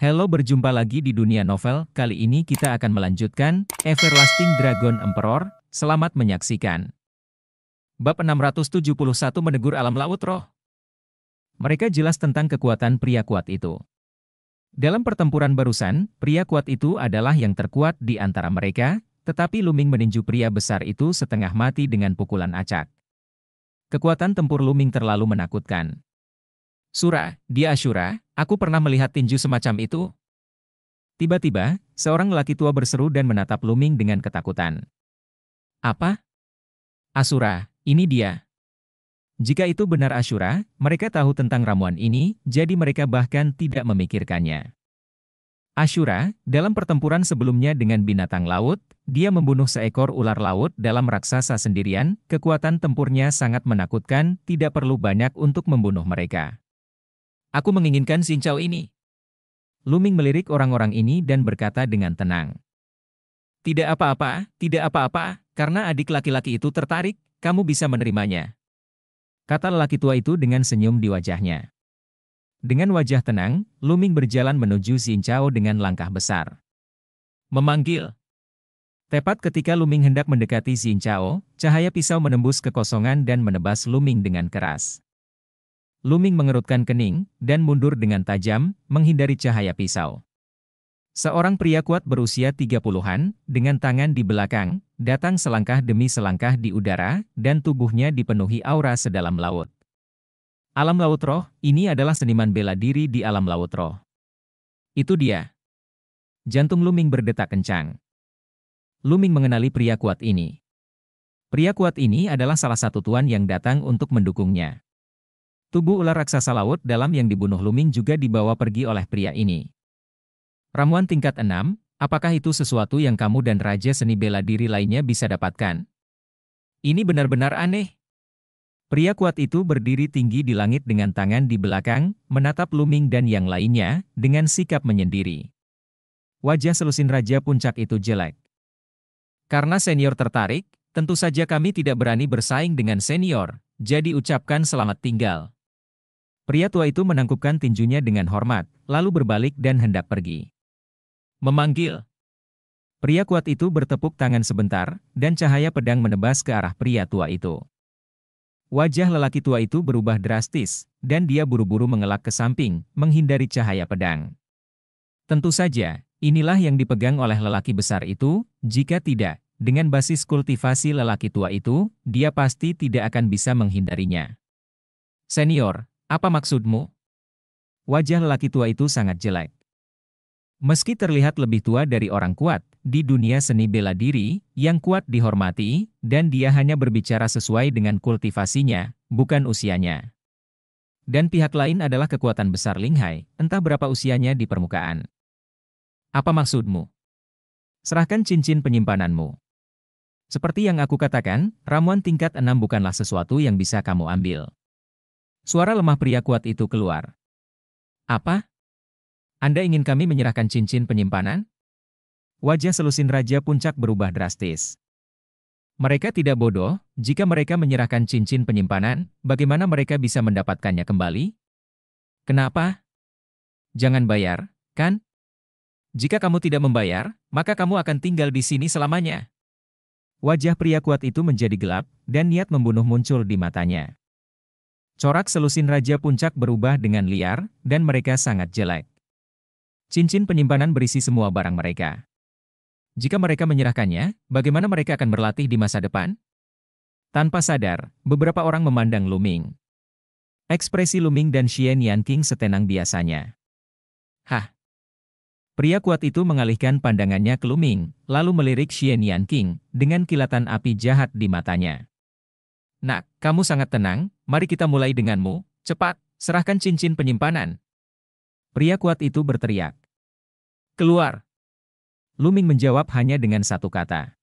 Hello berjumpa lagi di dunia novel, kali ini kita akan melanjutkan Everlasting Dragon Emperor, selamat menyaksikan. Bab 671 Menegur Alam Laut Roh Mereka jelas tentang kekuatan pria kuat itu. Dalam pertempuran barusan, pria kuat itu adalah yang terkuat di antara mereka, tetapi Luming meninju pria besar itu setengah mati dengan pukulan acak. Kekuatan tempur Luming terlalu menakutkan. Surah, di Asyura, aku pernah melihat tinju semacam itu. Tiba-tiba, seorang lelaki tua berseru dan menatap Luming dengan ketakutan. Apa? Asura, ini dia. Jika itu benar Asura, mereka tahu tentang ramuan ini, jadi mereka bahkan tidak memikirkannya. Asura, dalam pertempuran sebelumnya dengan binatang laut, dia membunuh seekor ular laut dalam raksasa sendirian, kekuatan tempurnya sangat menakutkan, tidak perlu banyak untuk membunuh mereka. Aku menginginkan sincau ini. Luming melirik orang-orang ini dan berkata dengan tenang. Tidak apa-apa, tidak apa-apa, karena adik laki-laki itu tertarik, kamu bisa menerimanya. Kata lelaki tua itu dengan senyum di wajahnya. Dengan wajah tenang, Luming berjalan menuju Xincao dengan langkah besar. Memanggil. Tepat ketika Luming hendak mendekati Xincao, cahaya pisau menembus kekosongan dan menebas Luming dengan keras. Luming mengerutkan kening, dan mundur dengan tajam, menghindari cahaya pisau. Seorang pria kuat berusia 30-an, dengan tangan di belakang, datang selangkah demi selangkah di udara, dan tubuhnya dipenuhi aura sedalam laut. Alam laut roh, ini adalah seniman bela diri di alam laut roh. Itu dia. Jantung Luming berdetak kencang. Luming mengenali pria kuat ini. Pria kuat ini adalah salah satu tuan yang datang untuk mendukungnya. Tubuh ular raksasa laut dalam yang dibunuh Luming juga dibawa pergi oleh pria ini. Ramuan tingkat 6, apakah itu sesuatu yang kamu dan Raja Seni Bela Diri lainnya bisa dapatkan? Ini benar-benar aneh. Pria kuat itu berdiri tinggi di langit dengan tangan di belakang, menatap Luming dan yang lainnya, dengan sikap menyendiri. Wajah selusin Raja Puncak itu jelek. Karena senior tertarik, tentu saja kami tidak berani bersaing dengan senior, jadi ucapkan selamat tinggal. Pria tua itu menangkupkan tinjunya dengan hormat, lalu berbalik dan hendak pergi. Memanggil. Pria kuat itu bertepuk tangan sebentar, dan cahaya pedang menebas ke arah pria tua itu. Wajah lelaki tua itu berubah drastis, dan dia buru-buru mengelak ke samping, menghindari cahaya pedang. Tentu saja, inilah yang dipegang oleh lelaki besar itu, jika tidak, dengan basis kultivasi lelaki tua itu, dia pasti tidak akan bisa menghindarinya. Senior, apa maksudmu? Wajah lelaki tua itu sangat jelek. Meski terlihat lebih tua dari orang kuat, di dunia seni bela diri, yang kuat dihormati, dan dia hanya berbicara sesuai dengan kultivasinya, bukan usianya. Dan pihak lain adalah kekuatan besar Linghai, entah berapa usianya di permukaan. Apa maksudmu? Serahkan cincin penyimpananmu. Seperti yang aku katakan, ramuan tingkat enam bukanlah sesuatu yang bisa kamu ambil. Suara lemah pria kuat itu keluar. Apa? Anda ingin kami menyerahkan cincin penyimpanan? Wajah selusin Raja Puncak berubah drastis. Mereka tidak bodoh, jika mereka menyerahkan cincin penyimpanan, bagaimana mereka bisa mendapatkannya kembali? Kenapa? Jangan bayar, kan? Jika kamu tidak membayar, maka kamu akan tinggal di sini selamanya. Wajah pria kuat itu menjadi gelap, dan niat membunuh muncul di matanya. Corak selusin Raja Puncak berubah dengan liar, dan mereka sangat jelek. Cincin penyimpanan berisi semua barang mereka. Jika mereka menyerahkannya, bagaimana mereka akan berlatih di masa depan? Tanpa sadar, beberapa orang memandang Luming. Ekspresi Luming dan Xian Yanqing setenang biasanya. Hah! Pria kuat itu mengalihkan pandangannya ke Luming, lalu melirik Xian Yanqing dengan kilatan api jahat di matanya. Nak, kamu sangat tenang, mari kita mulai denganmu, cepat, serahkan cincin penyimpanan. Pria kuat itu berteriak. Keluar. Luming menjawab hanya dengan satu kata.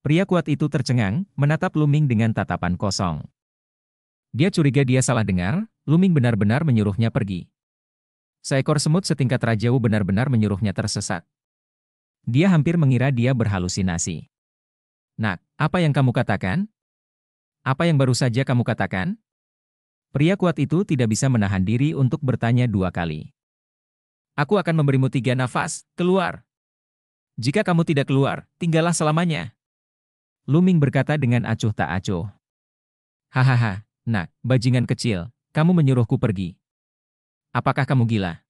Pria kuat itu tercengang, menatap Luming dengan tatapan kosong. Dia curiga dia salah dengar, Luming benar-benar menyuruhnya pergi. Seekor semut setingkat rajau benar-benar menyuruhnya tersesat. Dia hampir mengira dia berhalusinasi. Nak, apa yang kamu katakan? Apa yang baru saja kamu katakan? Pria kuat itu tidak bisa menahan diri untuk bertanya dua kali. Aku akan memberimu tiga nafas, keluar. Jika kamu tidak keluar, tinggallah selamanya. Luming berkata dengan acuh tak acuh. Hahaha, nak, bajingan kecil, kamu menyuruhku pergi. Apakah kamu gila?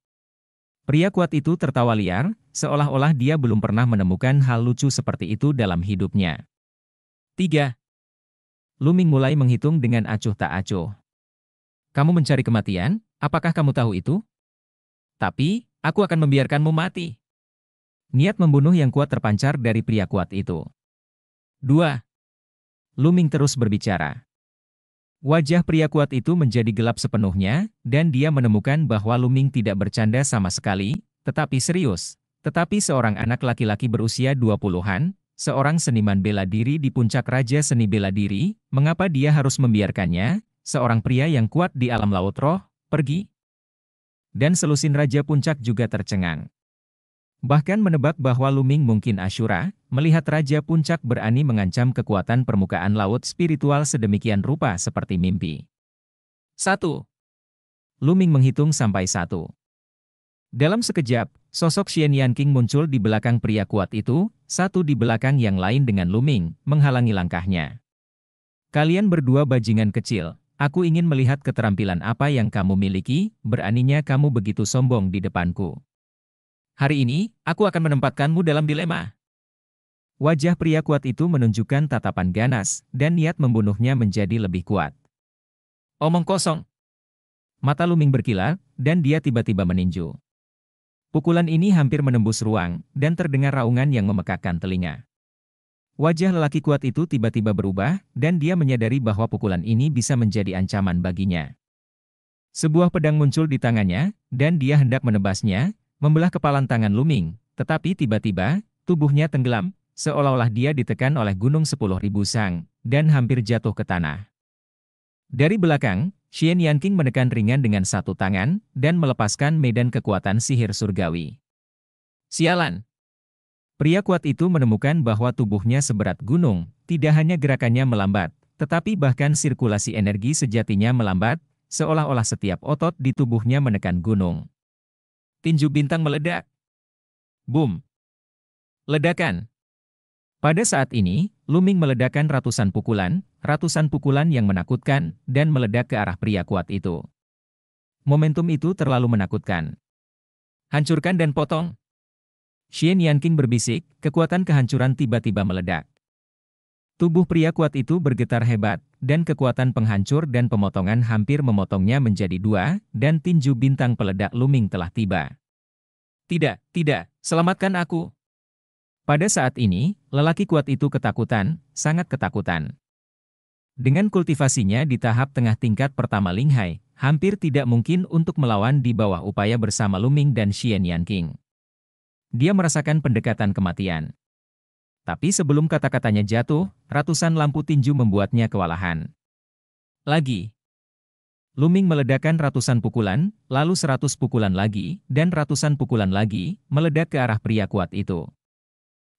Pria kuat itu tertawa liar, seolah-olah dia belum pernah menemukan hal lucu seperti itu dalam hidupnya. 3. Luming mulai menghitung dengan acuh tak acuh. Kamu mencari kematian, apakah kamu tahu itu? Tapi, aku akan membiarkanmu mati. Niat membunuh yang kuat terpancar dari pria kuat itu. 2. Luming terus berbicara. Wajah pria kuat itu menjadi gelap sepenuhnya, dan dia menemukan bahwa Luming tidak bercanda sama sekali, tetapi serius. Tetapi seorang anak laki-laki berusia 20-an, seorang seniman bela diri di puncak Raja Seni Bela Diri, mengapa dia harus membiarkannya, seorang pria yang kuat di alam laut roh, pergi? Dan selusin Raja Puncak juga tercengang. Bahkan menebak bahwa Luming mungkin asyura. melihat Raja Puncak berani mengancam kekuatan permukaan laut spiritual sedemikian rupa seperti mimpi. 1. Luming menghitung sampai satu. Dalam sekejap, sosok Xian Yanqing muncul di belakang pria kuat itu, satu di belakang yang lain dengan luming, menghalangi langkahnya. Kalian berdua bajingan kecil, aku ingin melihat keterampilan apa yang kamu miliki, beraninya kamu begitu sombong di depanku. Hari ini, aku akan menempatkanmu dalam dilema. Wajah pria kuat itu menunjukkan tatapan ganas, dan niat membunuhnya menjadi lebih kuat. Omong kosong. Mata Luming berkilat, dan dia tiba-tiba meninju. Pukulan ini hampir menembus ruang, dan terdengar raungan yang memekakkan telinga. Wajah lelaki kuat itu tiba-tiba berubah, dan dia menyadari bahwa pukulan ini bisa menjadi ancaman baginya. Sebuah pedang muncul di tangannya, dan dia hendak menebasnya, membelah kepalan tangan Luming, tetapi tiba-tiba, tubuhnya tenggelam, seolah-olah dia ditekan oleh gunung sepuluh ribu sang, dan hampir jatuh ke tanah. Dari belakang, Xian Yanqing menekan ringan dengan satu tangan dan melepaskan medan kekuatan sihir surgawi. Sialan! Pria kuat itu menemukan bahwa tubuhnya seberat gunung, tidak hanya gerakannya melambat, tetapi bahkan sirkulasi energi sejatinya melambat, seolah-olah setiap otot di tubuhnya menekan gunung. Tinju bintang meledak. Boom! Ledakan! Pada saat ini, Luming meledakkan ratusan pukulan, ratusan pukulan yang menakutkan, dan meledak ke arah pria kuat itu. Momentum itu terlalu menakutkan. Hancurkan dan potong. Xian Yanqing berbisik, kekuatan kehancuran tiba-tiba meledak. Tubuh pria kuat itu bergetar hebat, dan kekuatan penghancur dan pemotongan hampir memotongnya menjadi dua, dan tinju bintang peledak luming telah tiba. Tidak, tidak, selamatkan aku, pada saat ini, lelaki kuat itu ketakutan, sangat ketakutan. Dengan kultivasinya di tahap tengah tingkat pertama Linghai, hampir tidak mungkin untuk melawan di bawah upaya bersama Luming dan Xian Yan King. Dia merasakan pendekatan kematian. Tapi sebelum kata-katanya jatuh, ratusan lampu tinju membuatnya kewalahan. Lagi. Luming meledakkan ratusan pukulan, lalu seratus pukulan lagi, dan ratusan pukulan lagi, meledak ke arah pria kuat itu.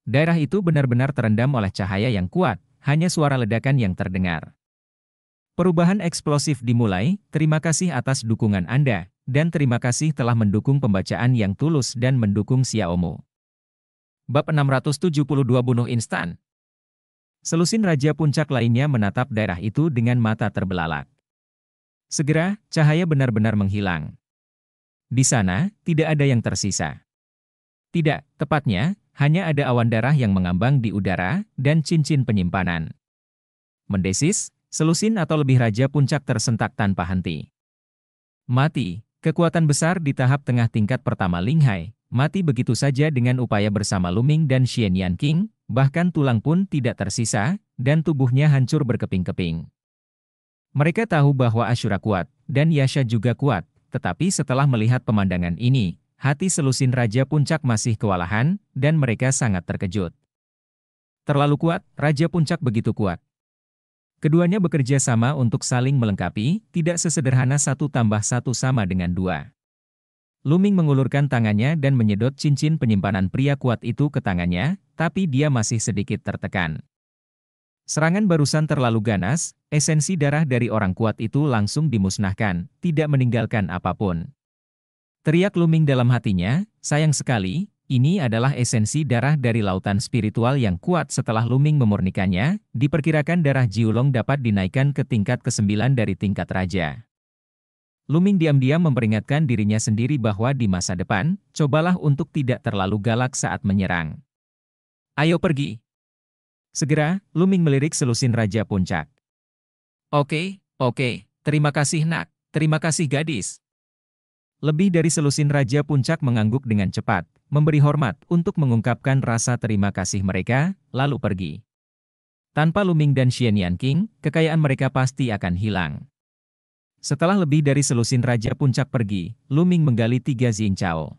Daerah itu benar-benar terendam oleh cahaya yang kuat, hanya suara ledakan yang terdengar. Perubahan eksplosif dimulai, terima kasih atas dukungan Anda, dan terima kasih telah mendukung pembacaan yang tulus dan mendukung Xiaomo. Bab 672 Bunuh Instan Selusin Raja Puncak lainnya menatap daerah itu dengan mata terbelalak. Segera, cahaya benar-benar menghilang. Di sana, tidak ada yang tersisa. Tidak, tepatnya, hanya ada awan darah yang mengambang di udara dan cincin penyimpanan. Mendesis, selusin atau lebih raja puncak tersentak tanpa henti. Mati, kekuatan besar di tahap tengah tingkat pertama Linghai, mati begitu saja dengan upaya bersama Luming dan Xian Yan King, bahkan tulang pun tidak tersisa, dan tubuhnya hancur berkeping-keping. Mereka tahu bahwa Ashura kuat, dan Yasha juga kuat, tetapi setelah melihat pemandangan ini, hati selusin Raja Puncak masih kewalahan, dan mereka sangat terkejut. Terlalu kuat, Raja Puncak begitu kuat. Keduanya bekerja sama untuk saling melengkapi, tidak sesederhana satu tambah satu sama dengan dua. Luming mengulurkan tangannya dan menyedot cincin penyimpanan pria kuat itu ke tangannya, tapi dia masih sedikit tertekan. Serangan barusan terlalu ganas, esensi darah dari orang kuat itu langsung dimusnahkan, tidak meninggalkan apapun. Teriak Luming dalam hatinya, sayang sekali, ini adalah esensi darah dari lautan spiritual yang kuat setelah Luming memurnikannya, diperkirakan darah Jiulong dapat dinaikkan ke tingkat ke-9 dari tingkat raja. Luming diam-diam memperingatkan dirinya sendiri bahwa di masa depan, cobalah untuk tidak terlalu galak saat menyerang. Ayo pergi. Segera, Luming melirik selusin Raja Puncak. Oke, oke, terima kasih nak, terima kasih gadis. Lebih dari selusin Raja Puncak mengangguk dengan cepat, memberi hormat untuk mengungkapkan rasa terima kasih mereka, lalu pergi. Tanpa Luming dan Xianyan King, kekayaan mereka pasti akan hilang. Setelah lebih dari selusin Raja Puncak pergi, Luming menggali tiga Xiangchao.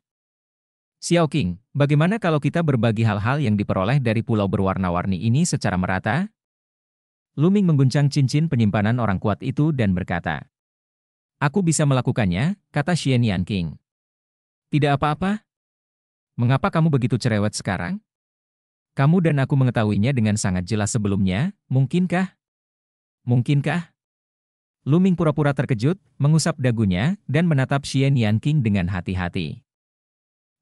Xiao King, bagaimana kalau kita berbagi hal-hal yang diperoleh dari pulau berwarna-warni ini secara merata? Luming mengguncang cincin penyimpanan orang kuat itu dan berkata, Aku bisa melakukannya, kata Xian Yan Tidak apa-apa? Mengapa kamu begitu cerewet sekarang? Kamu dan aku mengetahuinya dengan sangat jelas sebelumnya, mungkinkah? Mungkinkah? Luming pura-pura terkejut, mengusap dagunya, dan menatap Xian Yan dengan hati-hati.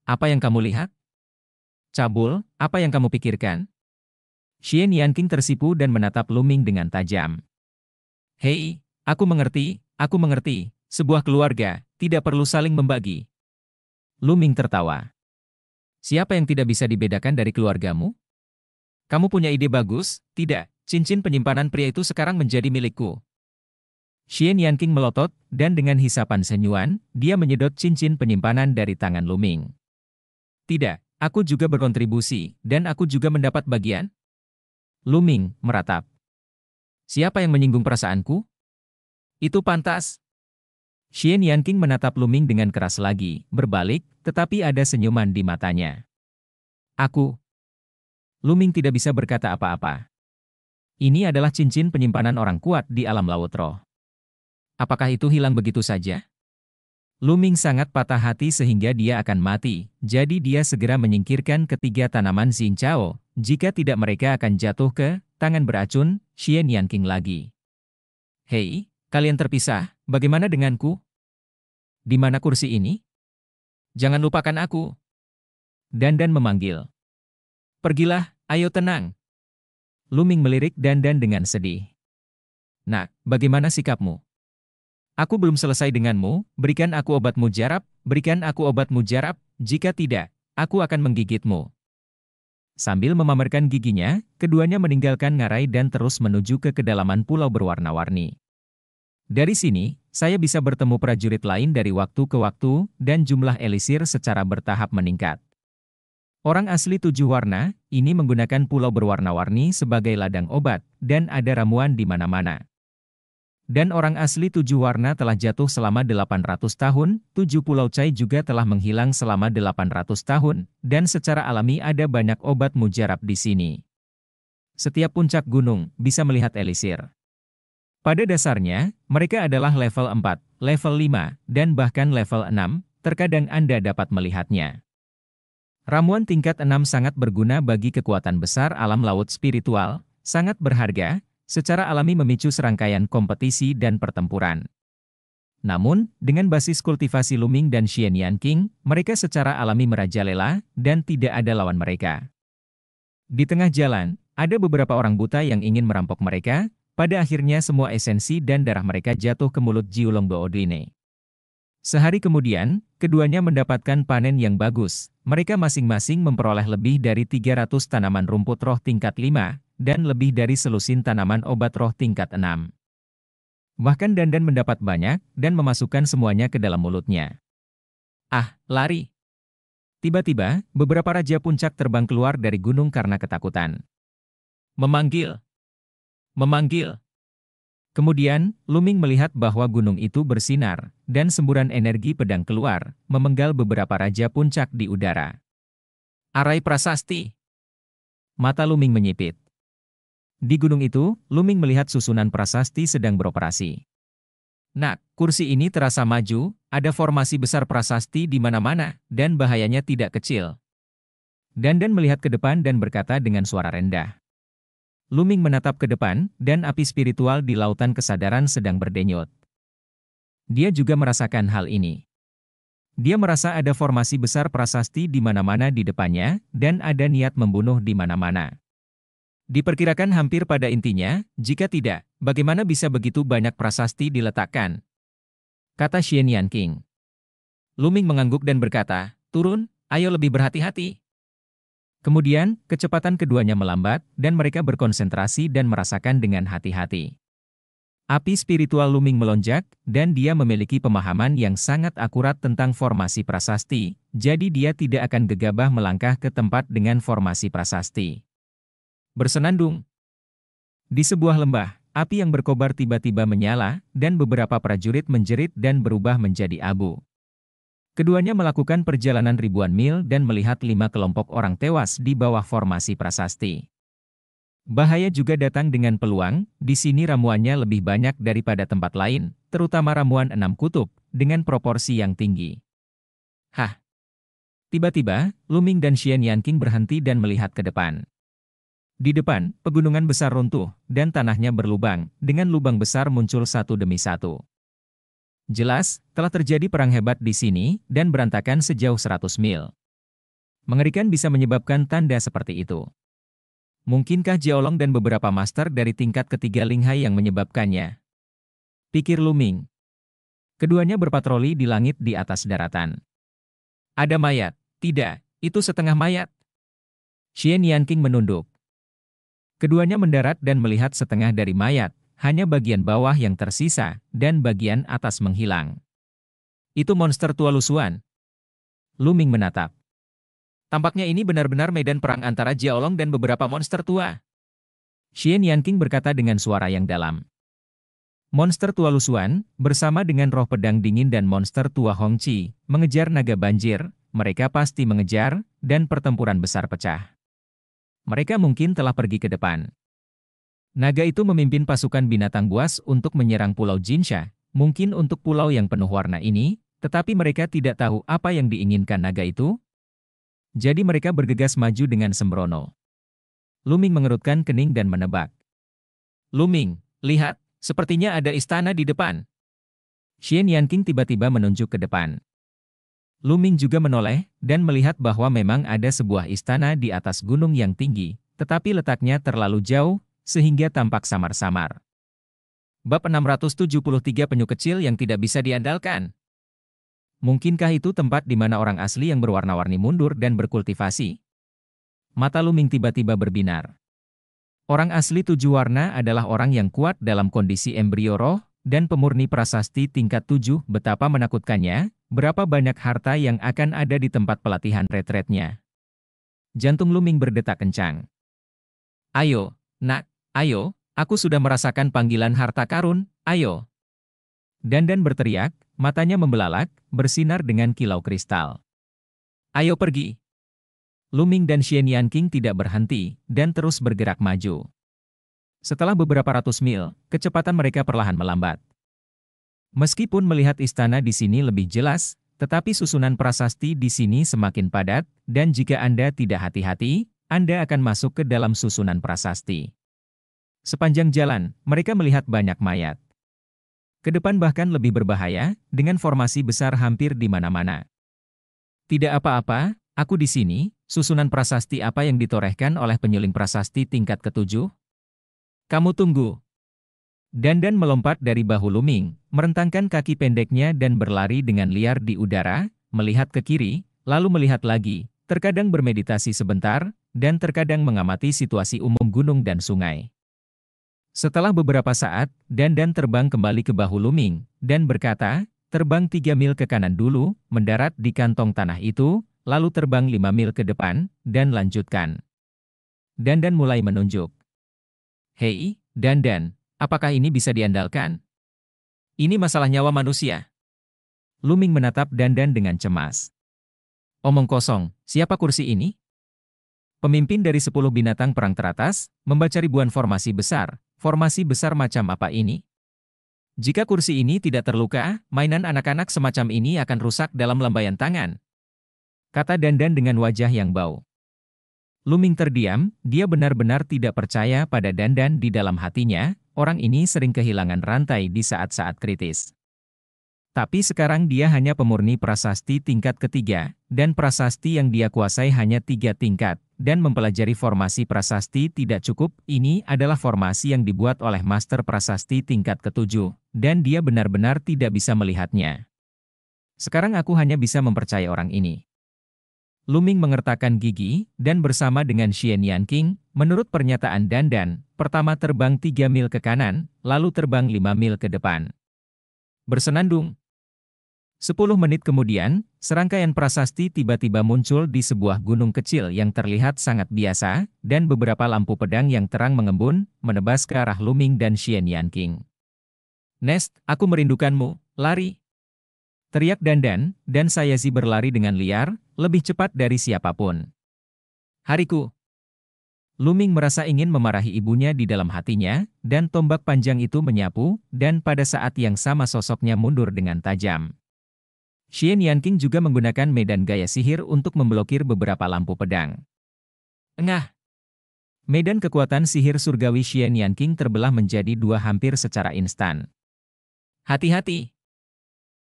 Apa yang kamu lihat? Cabul, apa yang kamu pikirkan? Xian Yan tersipu dan menatap Luming dengan tajam. Hei, aku mengerti, Aku mengerti, sebuah keluarga, tidak perlu saling membagi. Luming tertawa. Siapa yang tidak bisa dibedakan dari keluargamu? Kamu punya ide bagus, tidak, cincin penyimpanan pria itu sekarang menjadi milikku. Xian Yanqing melotot, dan dengan hisapan senyuan, dia menyedot cincin penyimpanan dari tangan Luming. Tidak, aku juga berkontribusi, dan aku juga mendapat bagian. Luming, meratap. Siapa yang menyinggung perasaanku? Itu pantas. Xian Yanqing menatap Luming dengan keras lagi, berbalik, tetapi ada senyuman di matanya. Aku. Luming tidak bisa berkata apa-apa. Ini adalah cincin penyimpanan orang kuat di alam laut roh. Apakah itu hilang begitu saja? Luming sangat patah hati sehingga dia akan mati, jadi dia segera menyingkirkan ketiga tanaman Xin Chao, jika tidak mereka akan jatuh ke tangan beracun Xian Yanqing lagi. Hei, Kalian terpisah, bagaimana denganku? Di mana kursi ini? Jangan lupakan aku. Dandan memanggil. Pergilah, ayo tenang. Luming melirik Dandan dengan sedih. Nak, bagaimana sikapmu? Aku belum selesai denganmu, berikan aku obat mujarab, berikan aku obat mujarab, jika tidak, aku akan menggigitmu. Sambil memamerkan giginya, keduanya meninggalkan ngarai dan terus menuju ke kedalaman pulau berwarna-warni. Dari sini, saya bisa bertemu prajurit lain dari waktu ke waktu, dan jumlah elisir secara bertahap meningkat. Orang asli tujuh warna, ini menggunakan pulau berwarna-warni sebagai ladang obat, dan ada ramuan di mana-mana. Dan orang asli tujuh warna telah jatuh selama 800 tahun, tujuh pulau cai juga telah menghilang selama 800 tahun, dan secara alami ada banyak obat mujarab di sini. Setiap puncak gunung bisa melihat elisir. Pada dasarnya, mereka adalah level 4, level 5, dan bahkan level 6, terkadang Anda dapat melihatnya. Ramuan tingkat 6 sangat berguna bagi kekuatan besar alam laut spiritual, sangat berharga, secara alami memicu serangkaian kompetisi dan pertempuran. Namun, dengan basis kultivasi Luming dan Xian Yan King, mereka secara alami merajalela dan tidak ada lawan mereka. Di tengah jalan, ada beberapa orang buta yang ingin merampok mereka, pada akhirnya semua esensi dan darah mereka jatuh ke mulut Jiulongbo Odine. Sehari kemudian, keduanya mendapatkan panen yang bagus. Mereka masing-masing memperoleh lebih dari 300 tanaman rumput roh tingkat 5, dan lebih dari selusin tanaman obat roh tingkat 6. Bahkan Dandan mendapat banyak, dan memasukkan semuanya ke dalam mulutnya. Ah, lari! Tiba-tiba, beberapa raja puncak terbang keluar dari gunung karena ketakutan. Memanggil, Memanggil. Kemudian, Luming melihat bahwa gunung itu bersinar, dan semburan energi pedang keluar, memenggal beberapa raja puncak di udara. Arai Prasasti Mata Luming menyipit. Di gunung itu, Luming melihat susunan prasasti sedang beroperasi. Nak, kursi ini terasa maju, ada formasi besar prasasti di mana-mana, dan bahayanya tidak kecil. Dandan melihat ke depan dan berkata dengan suara rendah. Luming menatap ke depan, dan api spiritual di lautan kesadaran sedang berdenyut. Dia juga merasakan hal ini. Dia merasa ada formasi besar prasasti di mana-mana di depannya, dan ada niat membunuh di mana-mana. Diperkirakan hampir pada intinya, jika tidak, bagaimana bisa begitu banyak prasasti diletakkan? Kata Xian Yanqing. Luming mengangguk dan berkata, turun, ayo lebih berhati-hati. Kemudian, kecepatan keduanya melambat, dan mereka berkonsentrasi dan merasakan dengan hati-hati. Api spiritual Luming melonjak, dan dia memiliki pemahaman yang sangat akurat tentang formasi prasasti, jadi dia tidak akan gegabah melangkah ke tempat dengan formasi prasasti. Bersenandung Di sebuah lembah, api yang berkobar tiba-tiba menyala, dan beberapa prajurit menjerit dan berubah menjadi abu. Keduanya melakukan perjalanan ribuan mil dan melihat lima kelompok orang tewas di bawah formasi prasasti. Bahaya juga datang dengan peluang, di sini ramuannya lebih banyak daripada tempat lain, terutama ramuan enam kutub, dengan proporsi yang tinggi. Hah! Tiba-tiba, Luming dan Xian Yanqing berhenti dan melihat ke depan. Di depan, pegunungan besar runtuh, dan tanahnya berlubang, dengan lubang besar muncul satu demi satu. Jelas, telah terjadi perang hebat di sini dan berantakan sejauh 100 mil. Mengerikan bisa menyebabkan tanda seperti itu. Mungkinkah Jiaolong dan beberapa master dari tingkat ketiga Linghai yang menyebabkannya? Pikir Luming. Keduanya berpatroli di langit di atas daratan. Ada mayat? Tidak, itu setengah mayat. Xian Yanqing menunduk. Keduanya mendarat dan melihat setengah dari mayat, hanya bagian bawah yang tersisa dan bagian atas menghilang. Itu monster tua lusuan. Luming menatap. Tampaknya ini benar-benar medan perang antara Jiaolong dan beberapa monster tua. Xian Yanqing berkata dengan suara yang dalam. Monster tua lusuan, bersama dengan roh pedang dingin dan monster tua Hongqi, mengejar naga banjir, mereka pasti mengejar, dan pertempuran besar pecah. Mereka mungkin telah pergi ke depan. Naga itu memimpin pasukan binatang buas untuk menyerang Pulau Jinsha, mungkin untuk pulau yang penuh warna ini, tetapi mereka tidak tahu apa yang diinginkan naga itu. Jadi mereka bergegas maju dengan sembrono. Luming mengerutkan kening dan menebak. Luming, lihat, sepertinya ada istana di depan. Xian Yanqing tiba-tiba menunjuk ke depan. Luming juga menoleh dan melihat bahwa memang ada sebuah istana di atas gunung yang tinggi, tetapi letaknya terlalu jauh sehingga tampak samar-samar. Bab 673 penyu kecil yang tidak bisa diandalkan. Mungkinkah itu tempat di mana orang asli yang berwarna-warni mundur dan berkultivasi? Mata Luming tiba-tiba berbinar. Orang asli tujuh warna adalah orang yang kuat dalam kondisi embrio roh dan pemurni prasasti tingkat tujuh. Betapa menakutkannya, berapa banyak harta yang akan ada di tempat pelatihan retretnya. Jantung Luming berdetak kencang. Ayo, nak, Ayo, aku sudah merasakan panggilan harta karun, ayo. Dandan berteriak, matanya membelalak, bersinar dengan kilau kristal. Ayo pergi. Luming dan Shen Yanqing tidak berhenti, dan terus bergerak maju. Setelah beberapa ratus mil, kecepatan mereka perlahan melambat. Meskipun melihat istana di sini lebih jelas, tetapi susunan prasasti di sini semakin padat, dan jika Anda tidak hati-hati, Anda akan masuk ke dalam susunan prasasti. Sepanjang jalan, mereka melihat banyak mayat. Kedepan bahkan lebih berbahaya, dengan formasi besar hampir di mana-mana. Tidak apa-apa, aku di sini, susunan prasasti apa yang ditorehkan oleh penyuling prasasti tingkat ketujuh? Kamu tunggu. Dandan melompat dari bahu Luming, merentangkan kaki pendeknya dan berlari dengan liar di udara, melihat ke kiri, lalu melihat lagi, terkadang bermeditasi sebentar, dan terkadang mengamati situasi umum gunung dan sungai. Setelah beberapa saat, Dandan terbang kembali ke bahu Luming, dan berkata, terbang 3 mil ke kanan dulu, mendarat di kantong tanah itu, lalu terbang 5 mil ke depan, dan lanjutkan. Dandan mulai menunjuk. Hei, Dandan, apakah ini bisa diandalkan? Ini masalah nyawa manusia. Luming menatap Dandan dengan cemas. Omong kosong, siapa kursi ini? Pemimpin dari sepuluh binatang perang teratas, membaca ribuan formasi besar, Formasi besar macam apa ini? Jika kursi ini tidak terluka, mainan anak-anak semacam ini akan rusak dalam lambaian tangan. Kata Dandan dengan wajah yang bau. Luming terdiam, dia benar-benar tidak percaya pada Dandan di dalam hatinya, orang ini sering kehilangan rantai di saat-saat kritis. Tapi sekarang dia hanya pemurni prasasti tingkat ketiga, dan prasasti yang dia kuasai hanya tiga tingkat, dan mempelajari formasi prasasti tidak cukup, ini adalah formasi yang dibuat oleh master prasasti tingkat ketujuh, dan dia benar-benar tidak bisa melihatnya. Sekarang aku hanya bisa mempercayai orang ini. Luming mengertakkan gigi, dan bersama dengan Xian Yan King, menurut pernyataan Dandan, pertama terbang 3 mil ke kanan, lalu terbang 5 mil ke depan. Bersenandung, Sepuluh menit kemudian, serangkaian prasasti tiba-tiba muncul di sebuah gunung kecil yang terlihat sangat biasa, dan beberapa lampu pedang yang terang mengembun, menebas ke arah Luming dan Xian Yanqing. Nest, aku merindukanmu, lari. Teriak Dandan, dan Sayazi berlari dengan liar, lebih cepat dari siapapun. Hariku. Luming merasa ingin memarahi ibunya di dalam hatinya, dan tombak panjang itu menyapu, dan pada saat yang sama sosoknya mundur dengan tajam. Xian Yanqing juga menggunakan medan gaya sihir untuk memblokir beberapa lampu pedang. Engah! Medan kekuatan sihir surgawi Xian Yanqing terbelah menjadi dua hampir secara instan. Hati-hati!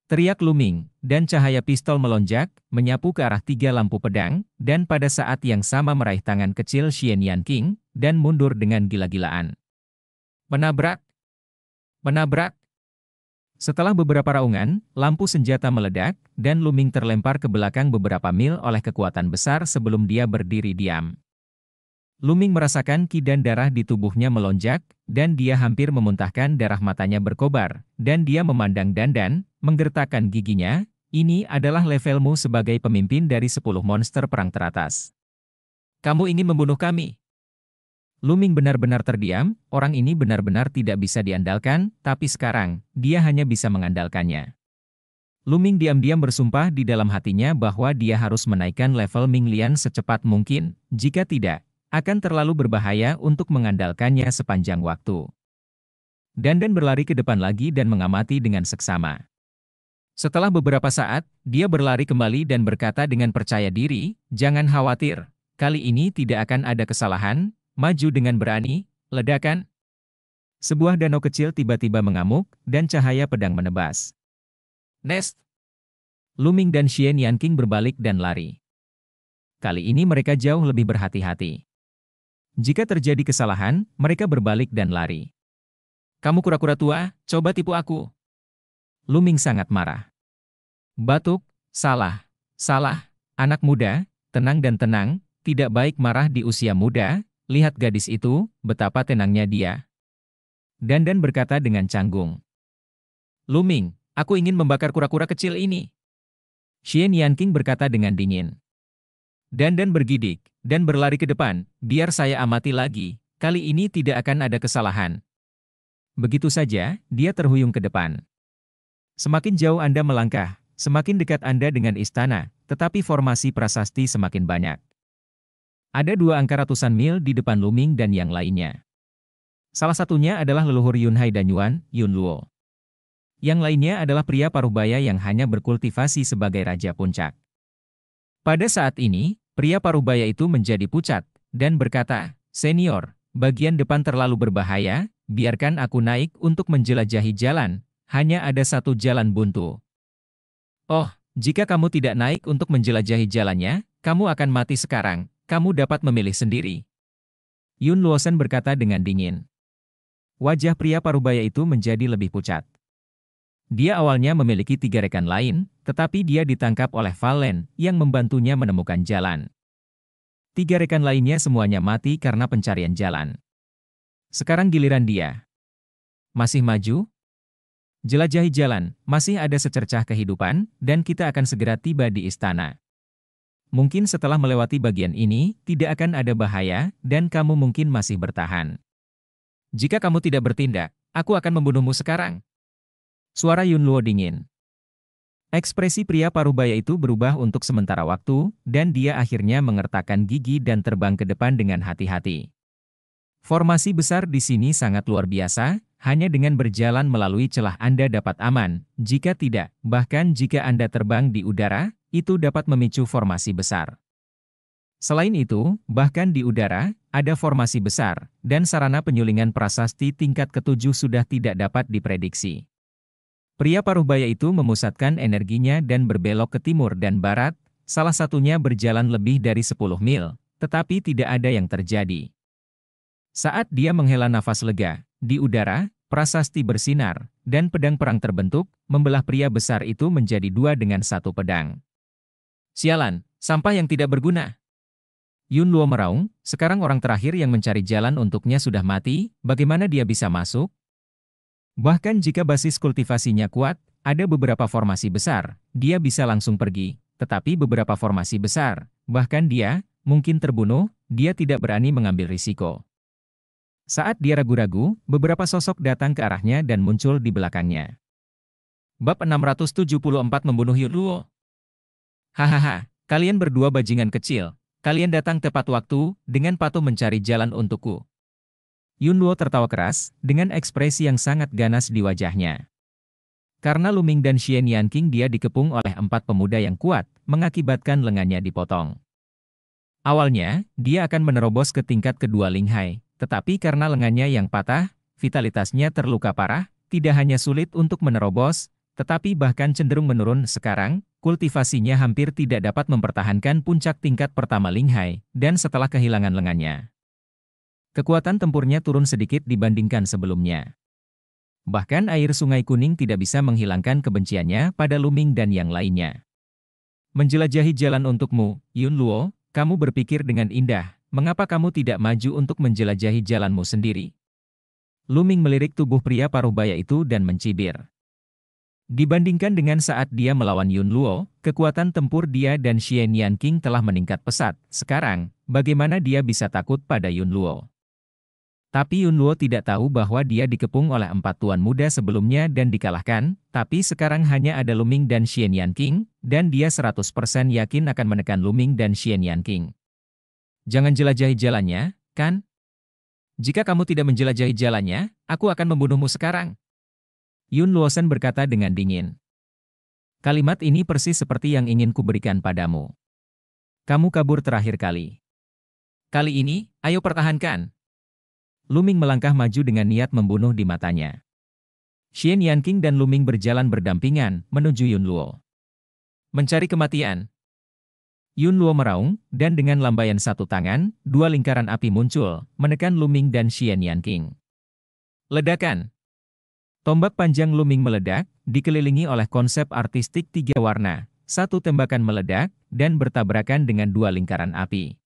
Teriak Luming, dan cahaya pistol melonjak, menyapu ke arah tiga lampu pedang, dan pada saat yang sama meraih tangan kecil Xian Yanqing, dan mundur dengan gila-gilaan. Menabrak! Menabrak! Setelah beberapa raungan, lampu senjata meledak, dan Luming terlempar ke belakang beberapa mil oleh kekuatan besar sebelum dia berdiri diam. Luming merasakan ki dan darah di tubuhnya melonjak, dan dia hampir memuntahkan darah matanya berkobar, dan dia memandang Dandan, menggertakkan giginya, ini adalah levelmu sebagai pemimpin dari 10 monster perang teratas. Kamu ingin membunuh kami? Luming benar-benar terdiam, orang ini benar-benar tidak bisa diandalkan, tapi sekarang, dia hanya bisa mengandalkannya. Luming diam-diam bersumpah di dalam hatinya bahwa dia harus menaikkan level Minglian secepat mungkin, jika tidak, akan terlalu berbahaya untuk mengandalkannya sepanjang waktu. Dandan berlari ke depan lagi dan mengamati dengan seksama. Setelah beberapa saat, dia berlari kembali dan berkata dengan percaya diri, jangan khawatir, kali ini tidak akan ada kesalahan, maju dengan berani, ledakan. Sebuah danau kecil tiba-tiba mengamuk, dan cahaya pedang menebas. Nest! Luming dan Xian Yanqing berbalik dan lari. Kali ini mereka jauh lebih berhati-hati. Jika terjadi kesalahan, mereka berbalik dan lari. Kamu kura-kura tua, coba tipu aku. Luming sangat marah. Batuk, salah, salah, anak muda, tenang dan tenang, tidak baik marah di usia muda, Lihat gadis itu, betapa tenangnya dia. Dandan berkata dengan canggung. Luming, aku ingin membakar kura-kura kecil ini. Xian Yanqing berkata dengan dingin. Dandan bergidik, dan berlari ke depan, biar saya amati lagi, kali ini tidak akan ada kesalahan. Begitu saja, dia terhuyung ke depan. Semakin jauh Anda melangkah, semakin dekat Anda dengan istana, tetapi formasi prasasti semakin banyak. Ada dua angka ratusan mil di depan Luming dan yang lainnya. Salah satunya adalah leluhur Yunhai dan Yuan, Yun Luo. Yang lainnya adalah pria parubaya yang hanya berkultivasi sebagai raja puncak. Pada saat ini, pria parubaya itu menjadi pucat dan berkata, "Senior, bagian depan terlalu berbahaya, biarkan aku naik untuk menjelajahi jalan. Hanya ada satu jalan buntu." Oh, jika kamu tidak naik untuk menjelajahi jalannya, kamu akan mati sekarang, kamu dapat memilih sendiri. Yun Luosen berkata dengan dingin. Wajah pria parubaya itu menjadi lebih pucat. Dia awalnya memiliki tiga rekan lain, tetapi dia ditangkap oleh Valen yang membantunya menemukan jalan. Tiga rekan lainnya semuanya mati karena pencarian jalan. Sekarang giliran dia. Masih maju? Jelajahi jalan, masih ada secercah kehidupan, dan kita akan segera tiba di istana. Mungkin setelah melewati bagian ini, tidak akan ada bahaya, dan kamu mungkin masih bertahan. Jika kamu tidak bertindak, aku akan membunuhmu sekarang. Suara Yunluo dingin. Ekspresi pria parubaya itu berubah untuk sementara waktu, dan dia akhirnya mengertakkan gigi dan terbang ke depan dengan hati-hati. Formasi besar di sini sangat luar biasa, hanya dengan berjalan melalui celah Anda dapat aman, jika tidak, bahkan jika Anda terbang di udara, itu dapat memicu formasi besar. Selain itu, bahkan di udara, ada formasi besar, dan sarana penyulingan prasasti tingkat ketujuh sudah tidak dapat diprediksi. Pria paruh baya itu memusatkan energinya dan berbelok ke timur dan barat, salah satunya berjalan lebih dari 10 mil, tetapi tidak ada yang terjadi. Saat dia menghela nafas lega, di udara, prasasti bersinar, dan pedang perang terbentuk, membelah pria besar itu menjadi dua dengan satu pedang. Sialan, sampah yang tidak berguna. Yun Luo meraung, sekarang orang terakhir yang mencari jalan untuknya sudah mati, bagaimana dia bisa masuk? Bahkan jika basis kultivasinya kuat, ada beberapa formasi besar, dia bisa langsung pergi. Tetapi beberapa formasi besar, bahkan dia, mungkin terbunuh, dia tidak berani mengambil risiko. Saat dia ragu-ragu, beberapa sosok datang ke arahnya dan muncul di belakangnya. Bab 674 Membunuh Yun Luo. Hahaha, kalian berdua bajingan kecil. Kalian datang tepat waktu, dengan patuh mencari jalan untukku. Yun Luo tertawa keras, dengan ekspresi yang sangat ganas di wajahnya. Karena Luming dan Xian Yanqing dia dikepung oleh empat pemuda yang kuat, mengakibatkan lengannya dipotong. Awalnya, dia akan menerobos ke tingkat kedua Ling Hai, tetapi karena lengannya yang patah, vitalitasnya terluka parah, tidak hanya sulit untuk menerobos, tetapi bahkan cenderung menurun sekarang, kultivasinya hampir tidak dapat mempertahankan puncak tingkat pertama Linghai, dan setelah kehilangan lengannya. Kekuatan tempurnya turun sedikit dibandingkan sebelumnya. Bahkan air sungai kuning tidak bisa menghilangkan kebenciannya pada Luming dan yang lainnya. Menjelajahi jalan untukmu, Yun Luo, kamu berpikir dengan indah, mengapa kamu tidak maju untuk menjelajahi jalanmu sendiri? Luming melirik tubuh pria paruh baya itu dan mencibir. Dibandingkan dengan saat dia melawan Yun Luo, kekuatan tempur dia dan Xian Yan King telah meningkat pesat. Sekarang, bagaimana dia bisa takut pada Yun Luo? Tapi Yun Luo tidak tahu bahwa dia dikepung oleh empat tuan muda sebelumnya dan dikalahkan, tapi sekarang hanya ada Luming dan Xian Yan King, dan dia 100% yakin akan menekan Luming dan Xian Yan King. Jangan jelajahi jalannya, kan? Jika kamu tidak menjelajahi jalannya, aku akan membunuhmu sekarang. Yun Luosen berkata dengan dingin. Kalimat ini persis seperti yang ingin kuberikan padamu. Kamu kabur terakhir kali. Kali ini, ayo pertahankan. Luming melangkah maju dengan niat membunuh di matanya. Xian Yanqing dan Luming berjalan berdampingan menuju Yun Luo. Mencari kematian. Yun Luo meraung, dan dengan lambaian satu tangan, dua lingkaran api muncul, menekan Luming dan Xian Yanqing. Ledakan! Tombak panjang luming meledak, dikelilingi oleh konsep artistik tiga warna, satu tembakan meledak, dan bertabrakan dengan dua lingkaran api.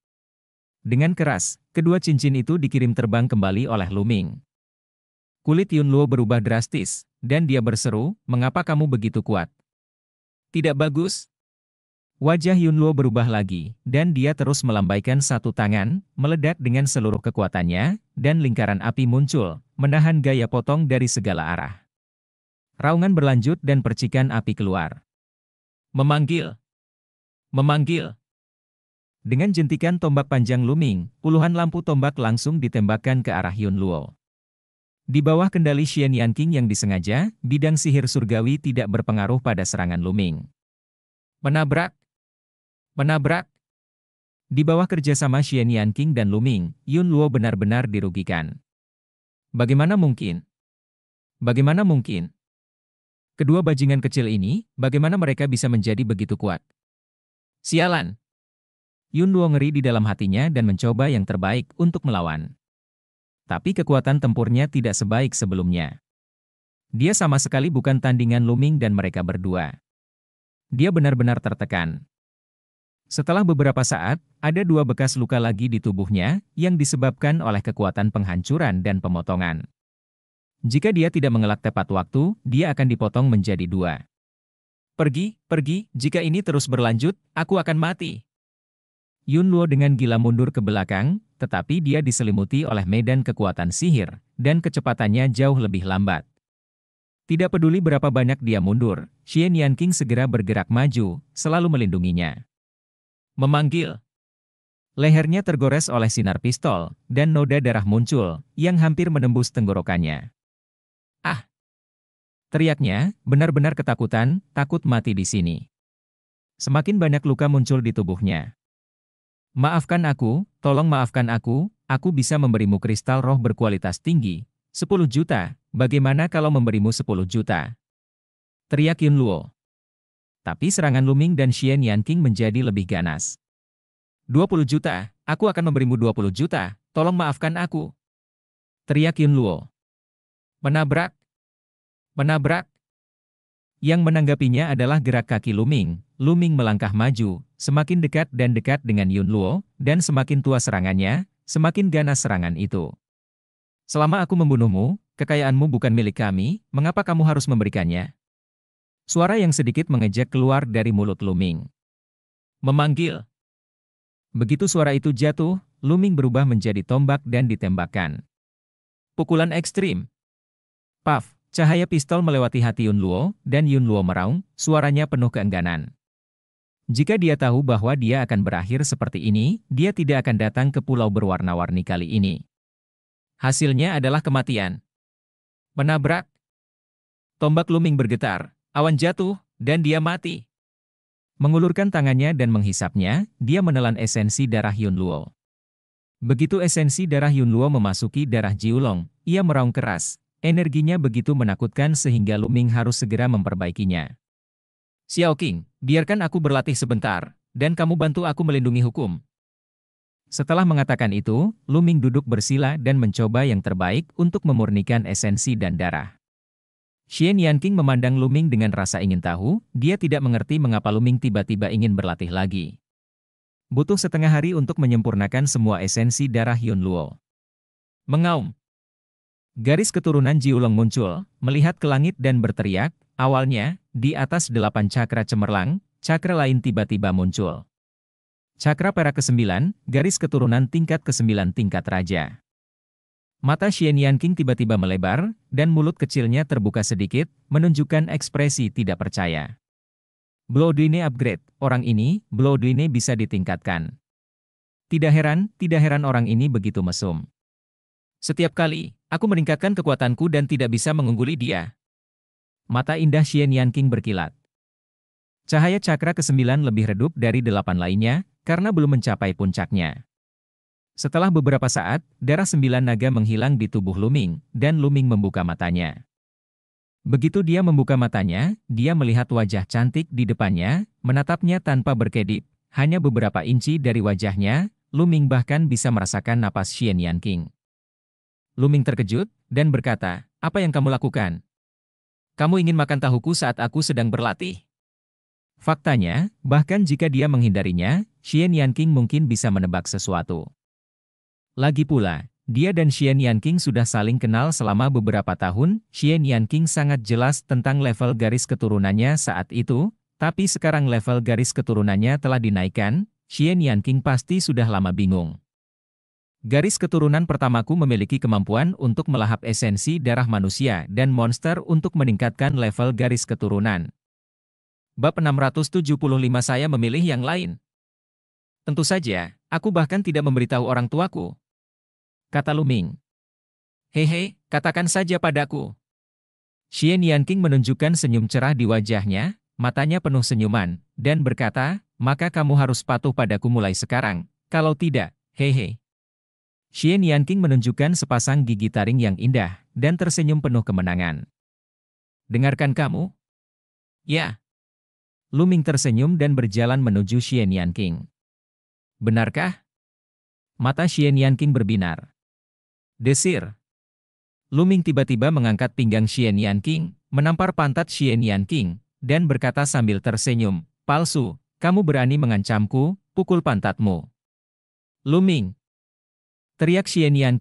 Dengan keras, kedua cincin itu dikirim terbang kembali oleh luming. Kulit Yun Luo berubah drastis, dan dia berseru, mengapa kamu begitu kuat? Tidak bagus, Wajah Yunluo berubah lagi, dan dia terus melambaikan satu tangan, meledak dengan seluruh kekuatannya, dan lingkaran api muncul, menahan gaya potong dari segala arah. Raungan berlanjut dan percikan api keluar. Memanggil. Memanggil. Dengan jentikan tombak panjang luming, puluhan lampu tombak langsung ditembakkan ke arah Yun Luo. Di bawah kendali Xian Yan yang disengaja, bidang sihir surgawi tidak berpengaruh pada serangan luming. Menabrak. Menabrak. Di bawah kerjasama Xian Yanqing King dan Luming, Yun Luo benar-benar dirugikan. Bagaimana mungkin? Bagaimana mungkin? Kedua bajingan kecil ini, bagaimana mereka bisa menjadi begitu kuat? Sialan! Yun Luo ngeri di dalam hatinya dan mencoba yang terbaik untuk melawan. Tapi kekuatan tempurnya tidak sebaik sebelumnya. Dia sama sekali bukan tandingan Luming dan mereka berdua. Dia benar-benar tertekan. Setelah beberapa saat, ada dua bekas luka lagi di tubuhnya yang disebabkan oleh kekuatan penghancuran dan pemotongan. Jika dia tidak mengelak tepat waktu, dia akan dipotong menjadi dua. Pergi, pergi, jika ini terus berlanjut, aku akan mati. Yun Luo dengan gila mundur ke belakang, tetapi dia diselimuti oleh medan kekuatan sihir, dan kecepatannya jauh lebih lambat. Tidak peduli berapa banyak dia mundur, Xian Yanqing segera bergerak maju, selalu melindunginya. Memanggil. Lehernya tergores oleh sinar pistol, dan noda darah muncul, yang hampir menembus tenggorokannya. Ah! Teriaknya, benar-benar ketakutan, takut mati di sini. Semakin banyak luka muncul di tubuhnya. Maafkan aku, tolong maafkan aku, aku bisa memberimu kristal roh berkualitas tinggi, 10 juta, bagaimana kalau memberimu 10 juta? Teriak Yun Luo tapi serangan Luming dan Xian Yanqing menjadi lebih ganas. 20 juta, aku akan memberimu 20 juta, tolong maafkan aku. Teriak Yun Luo. Menabrak. Menabrak. Yang menanggapinya adalah gerak kaki Luming. Luming melangkah maju, semakin dekat dan dekat dengan Yun Luo, dan semakin tua serangannya, semakin ganas serangan itu. Selama aku membunuhmu, kekayaanmu bukan milik kami, mengapa kamu harus memberikannya? Suara yang sedikit mengejek keluar dari mulut Luming. Memanggil. Begitu suara itu jatuh, Luming berubah menjadi tombak dan ditembakkan. Pukulan ekstrim. Paf, cahaya pistol melewati hati Yun Luo, dan Yun Luo meraung, suaranya penuh keengganan. Jika dia tahu bahwa dia akan berakhir seperti ini, dia tidak akan datang ke pulau berwarna-warni kali ini. Hasilnya adalah kematian. Menabrak. Tombak Luming bergetar, Awan jatuh, dan dia mati. Mengulurkan tangannya dan menghisapnya, dia menelan esensi darah Yun Luo. Begitu esensi darah Yun Luo memasuki darah Jiulong, ia meraung keras. Energinya begitu menakutkan sehingga Luming harus segera memperbaikinya. Xiao Qing, biarkan aku berlatih sebentar, dan kamu bantu aku melindungi hukum. Setelah mengatakan itu, Luming duduk bersila dan mencoba yang terbaik untuk memurnikan esensi dan darah. Xian Yanqing memandang Luming dengan rasa ingin tahu, dia tidak mengerti mengapa Luming tiba-tiba ingin berlatih lagi. Butuh setengah hari untuk menyempurnakan semua esensi darah Yun Luo. Mengaum. Garis keturunan Jiulong muncul, melihat ke langit dan berteriak, awalnya, di atas delapan cakra cemerlang, cakra lain tiba-tiba muncul. Cakra perak ke-9, garis keturunan tingkat ke-9 tingkat raja. Mata Xian Yanqing tiba-tiba melebar, dan mulut kecilnya terbuka sedikit, menunjukkan ekspresi tidak percaya. Bloodline upgrade, orang ini, Bloodline bisa ditingkatkan. Tidak heran, tidak heran orang ini begitu mesum. Setiap kali, aku meningkatkan kekuatanku dan tidak bisa mengungguli dia. Mata indah Xian Yanqing berkilat. Cahaya cakra ke-9 lebih redup dari delapan lainnya, karena belum mencapai puncaknya. Setelah beberapa saat, darah sembilan naga menghilang di tubuh Luming, dan Luming membuka matanya. Begitu dia membuka matanya, dia melihat wajah cantik di depannya, menatapnya tanpa berkedip. Hanya beberapa inci dari wajahnya, Luming bahkan bisa merasakan napas Xian Yan King. Luming terkejut, dan berkata, apa yang kamu lakukan? Kamu ingin makan tahuku saat aku sedang berlatih? Faktanya, bahkan jika dia menghindarinya, Xian Yan King mungkin bisa menebak sesuatu. Lagi pula, dia dan Xian Yanqing sudah saling kenal selama beberapa tahun, Xian Yanqing sangat jelas tentang level garis keturunannya saat itu, tapi sekarang level garis keturunannya telah dinaikkan, Xian Yanqing pasti sudah lama bingung. Garis keturunan pertamaku memiliki kemampuan untuk melahap esensi darah manusia dan monster untuk meningkatkan level garis keturunan. Bab 675 saya memilih yang lain. Tentu saja, aku bahkan tidak memberitahu orang tuaku, kata Luming. Hehe, katakan saja padaku. Xian Yanqing menunjukkan senyum cerah di wajahnya, matanya penuh senyuman, dan berkata, maka kamu harus patuh padaku mulai sekarang, kalau tidak, hehe. Xian Yanqing menunjukkan sepasang gigi taring yang indah, dan tersenyum penuh kemenangan. Dengarkan kamu? Ya. Luming tersenyum dan berjalan menuju Xian Yanqing. Benarkah? Mata Xian Yanqing berbinar. Desir. Luming tiba-tiba mengangkat pinggang Xian Yan menampar pantat Xian Yan dan berkata sambil tersenyum, Palsu, kamu berani mengancamku, pukul pantatmu. Luming. Teriak Xian Yan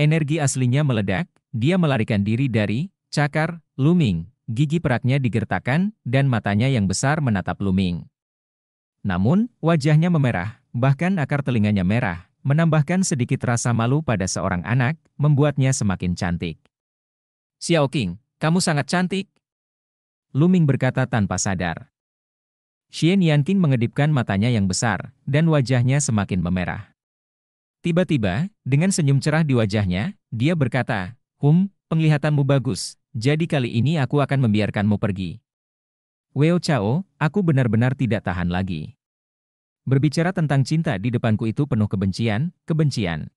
energi aslinya meledak, dia melarikan diri dari, cakar, Luming, gigi peraknya digertakan, dan matanya yang besar menatap Luming. Namun, wajahnya memerah, bahkan akar telinganya merah, menambahkan sedikit rasa malu pada seorang anak, membuatnya semakin cantik. Xiao Qing, kamu sangat cantik. Luming berkata tanpa sadar. Xian Yanqing mengedipkan matanya yang besar, dan wajahnya semakin memerah. Tiba-tiba, dengan senyum cerah di wajahnya, dia berkata, Hum, penglihatanmu bagus, jadi kali ini aku akan membiarkanmu pergi. Weo Chao, aku benar-benar tidak tahan lagi. Berbicara tentang cinta di depanku itu penuh kebencian, kebencian.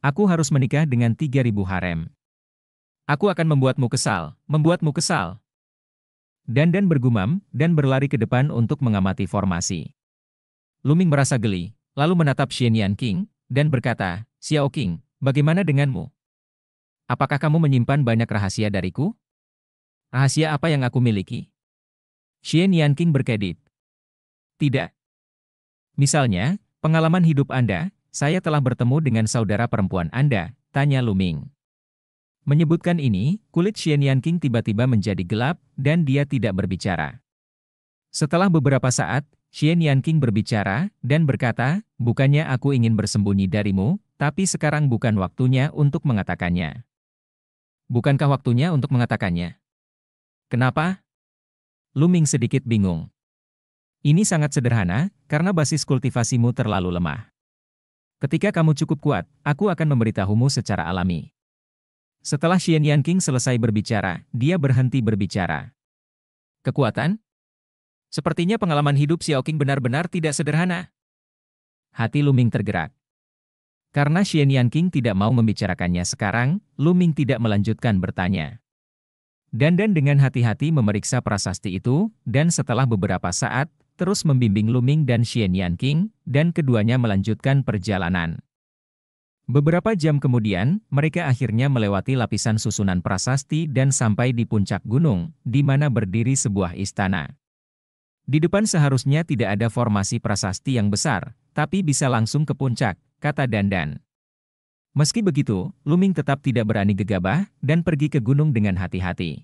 Aku harus menikah dengan 3000 harem. Aku akan membuatmu kesal, membuatmu kesal. Dan dan bergumam dan berlari ke depan untuk mengamati formasi. Luming merasa geli, lalu menatap Yan King dan berkata, Xiao King, bagaimana denganmu? Apakah kamu menyimpan banyak rahasia dariku? Rahasia apa yang aku miliki? Yan King berkedip. Tidak, Misalnya, pengalaman hidup Anda, saya telah bertemu dengan saudara perempuan Anda, tanya Luming. Menyebutkan ini, kulit Xian Yan tiba-tiba menjadi gelap, dan dia tidak berbicara. Setelah beberapa saat, Xian Yan berbicara, dan berkata, bukannya aku ingin bersembunyi darimu, tapi sekarang bukan waktunya untuk mengatakannya. Bukankah waktunya untuk mengatakannya? Kenapa? Luming sedikit bingung. Ini sangat sederhana, karena basis kultivasimu terlalu lemah. Ketika kamu cukup kuat, aku akan memberitahumu secara alami. Setelah Xian Yan King selesai berbicara, dia berhenti berbicara. Kekuatan? Sepertinya pengalaman hidup Xiao benar-benar tidak sederhana. Hati Luming tergerak. Karena Xian Yan King tidak mau membicarakannya sekarang, Luming tidak melanjutkan bertanya. Dandan dengan hati-hati memeriksa prasasti itu, dan setelah beberapa saat, terus membimbing Luming dan Xian Yan dan keduanya melanjutkan perjalanan. Beberapa jam kemudian, mereka akhirnya melewati lapisan susunan prasasti dan sampai di puncak gunung, di mana berdiri sebuah istana. Di depan seharusnya tidak ada formasi prasasti yang besar, tapi bisa langsung ke puncak, kata Dandan. Meski begitu, Luming tetap tidak berani gegabah dan pergi ke gunung dengan hati-hati.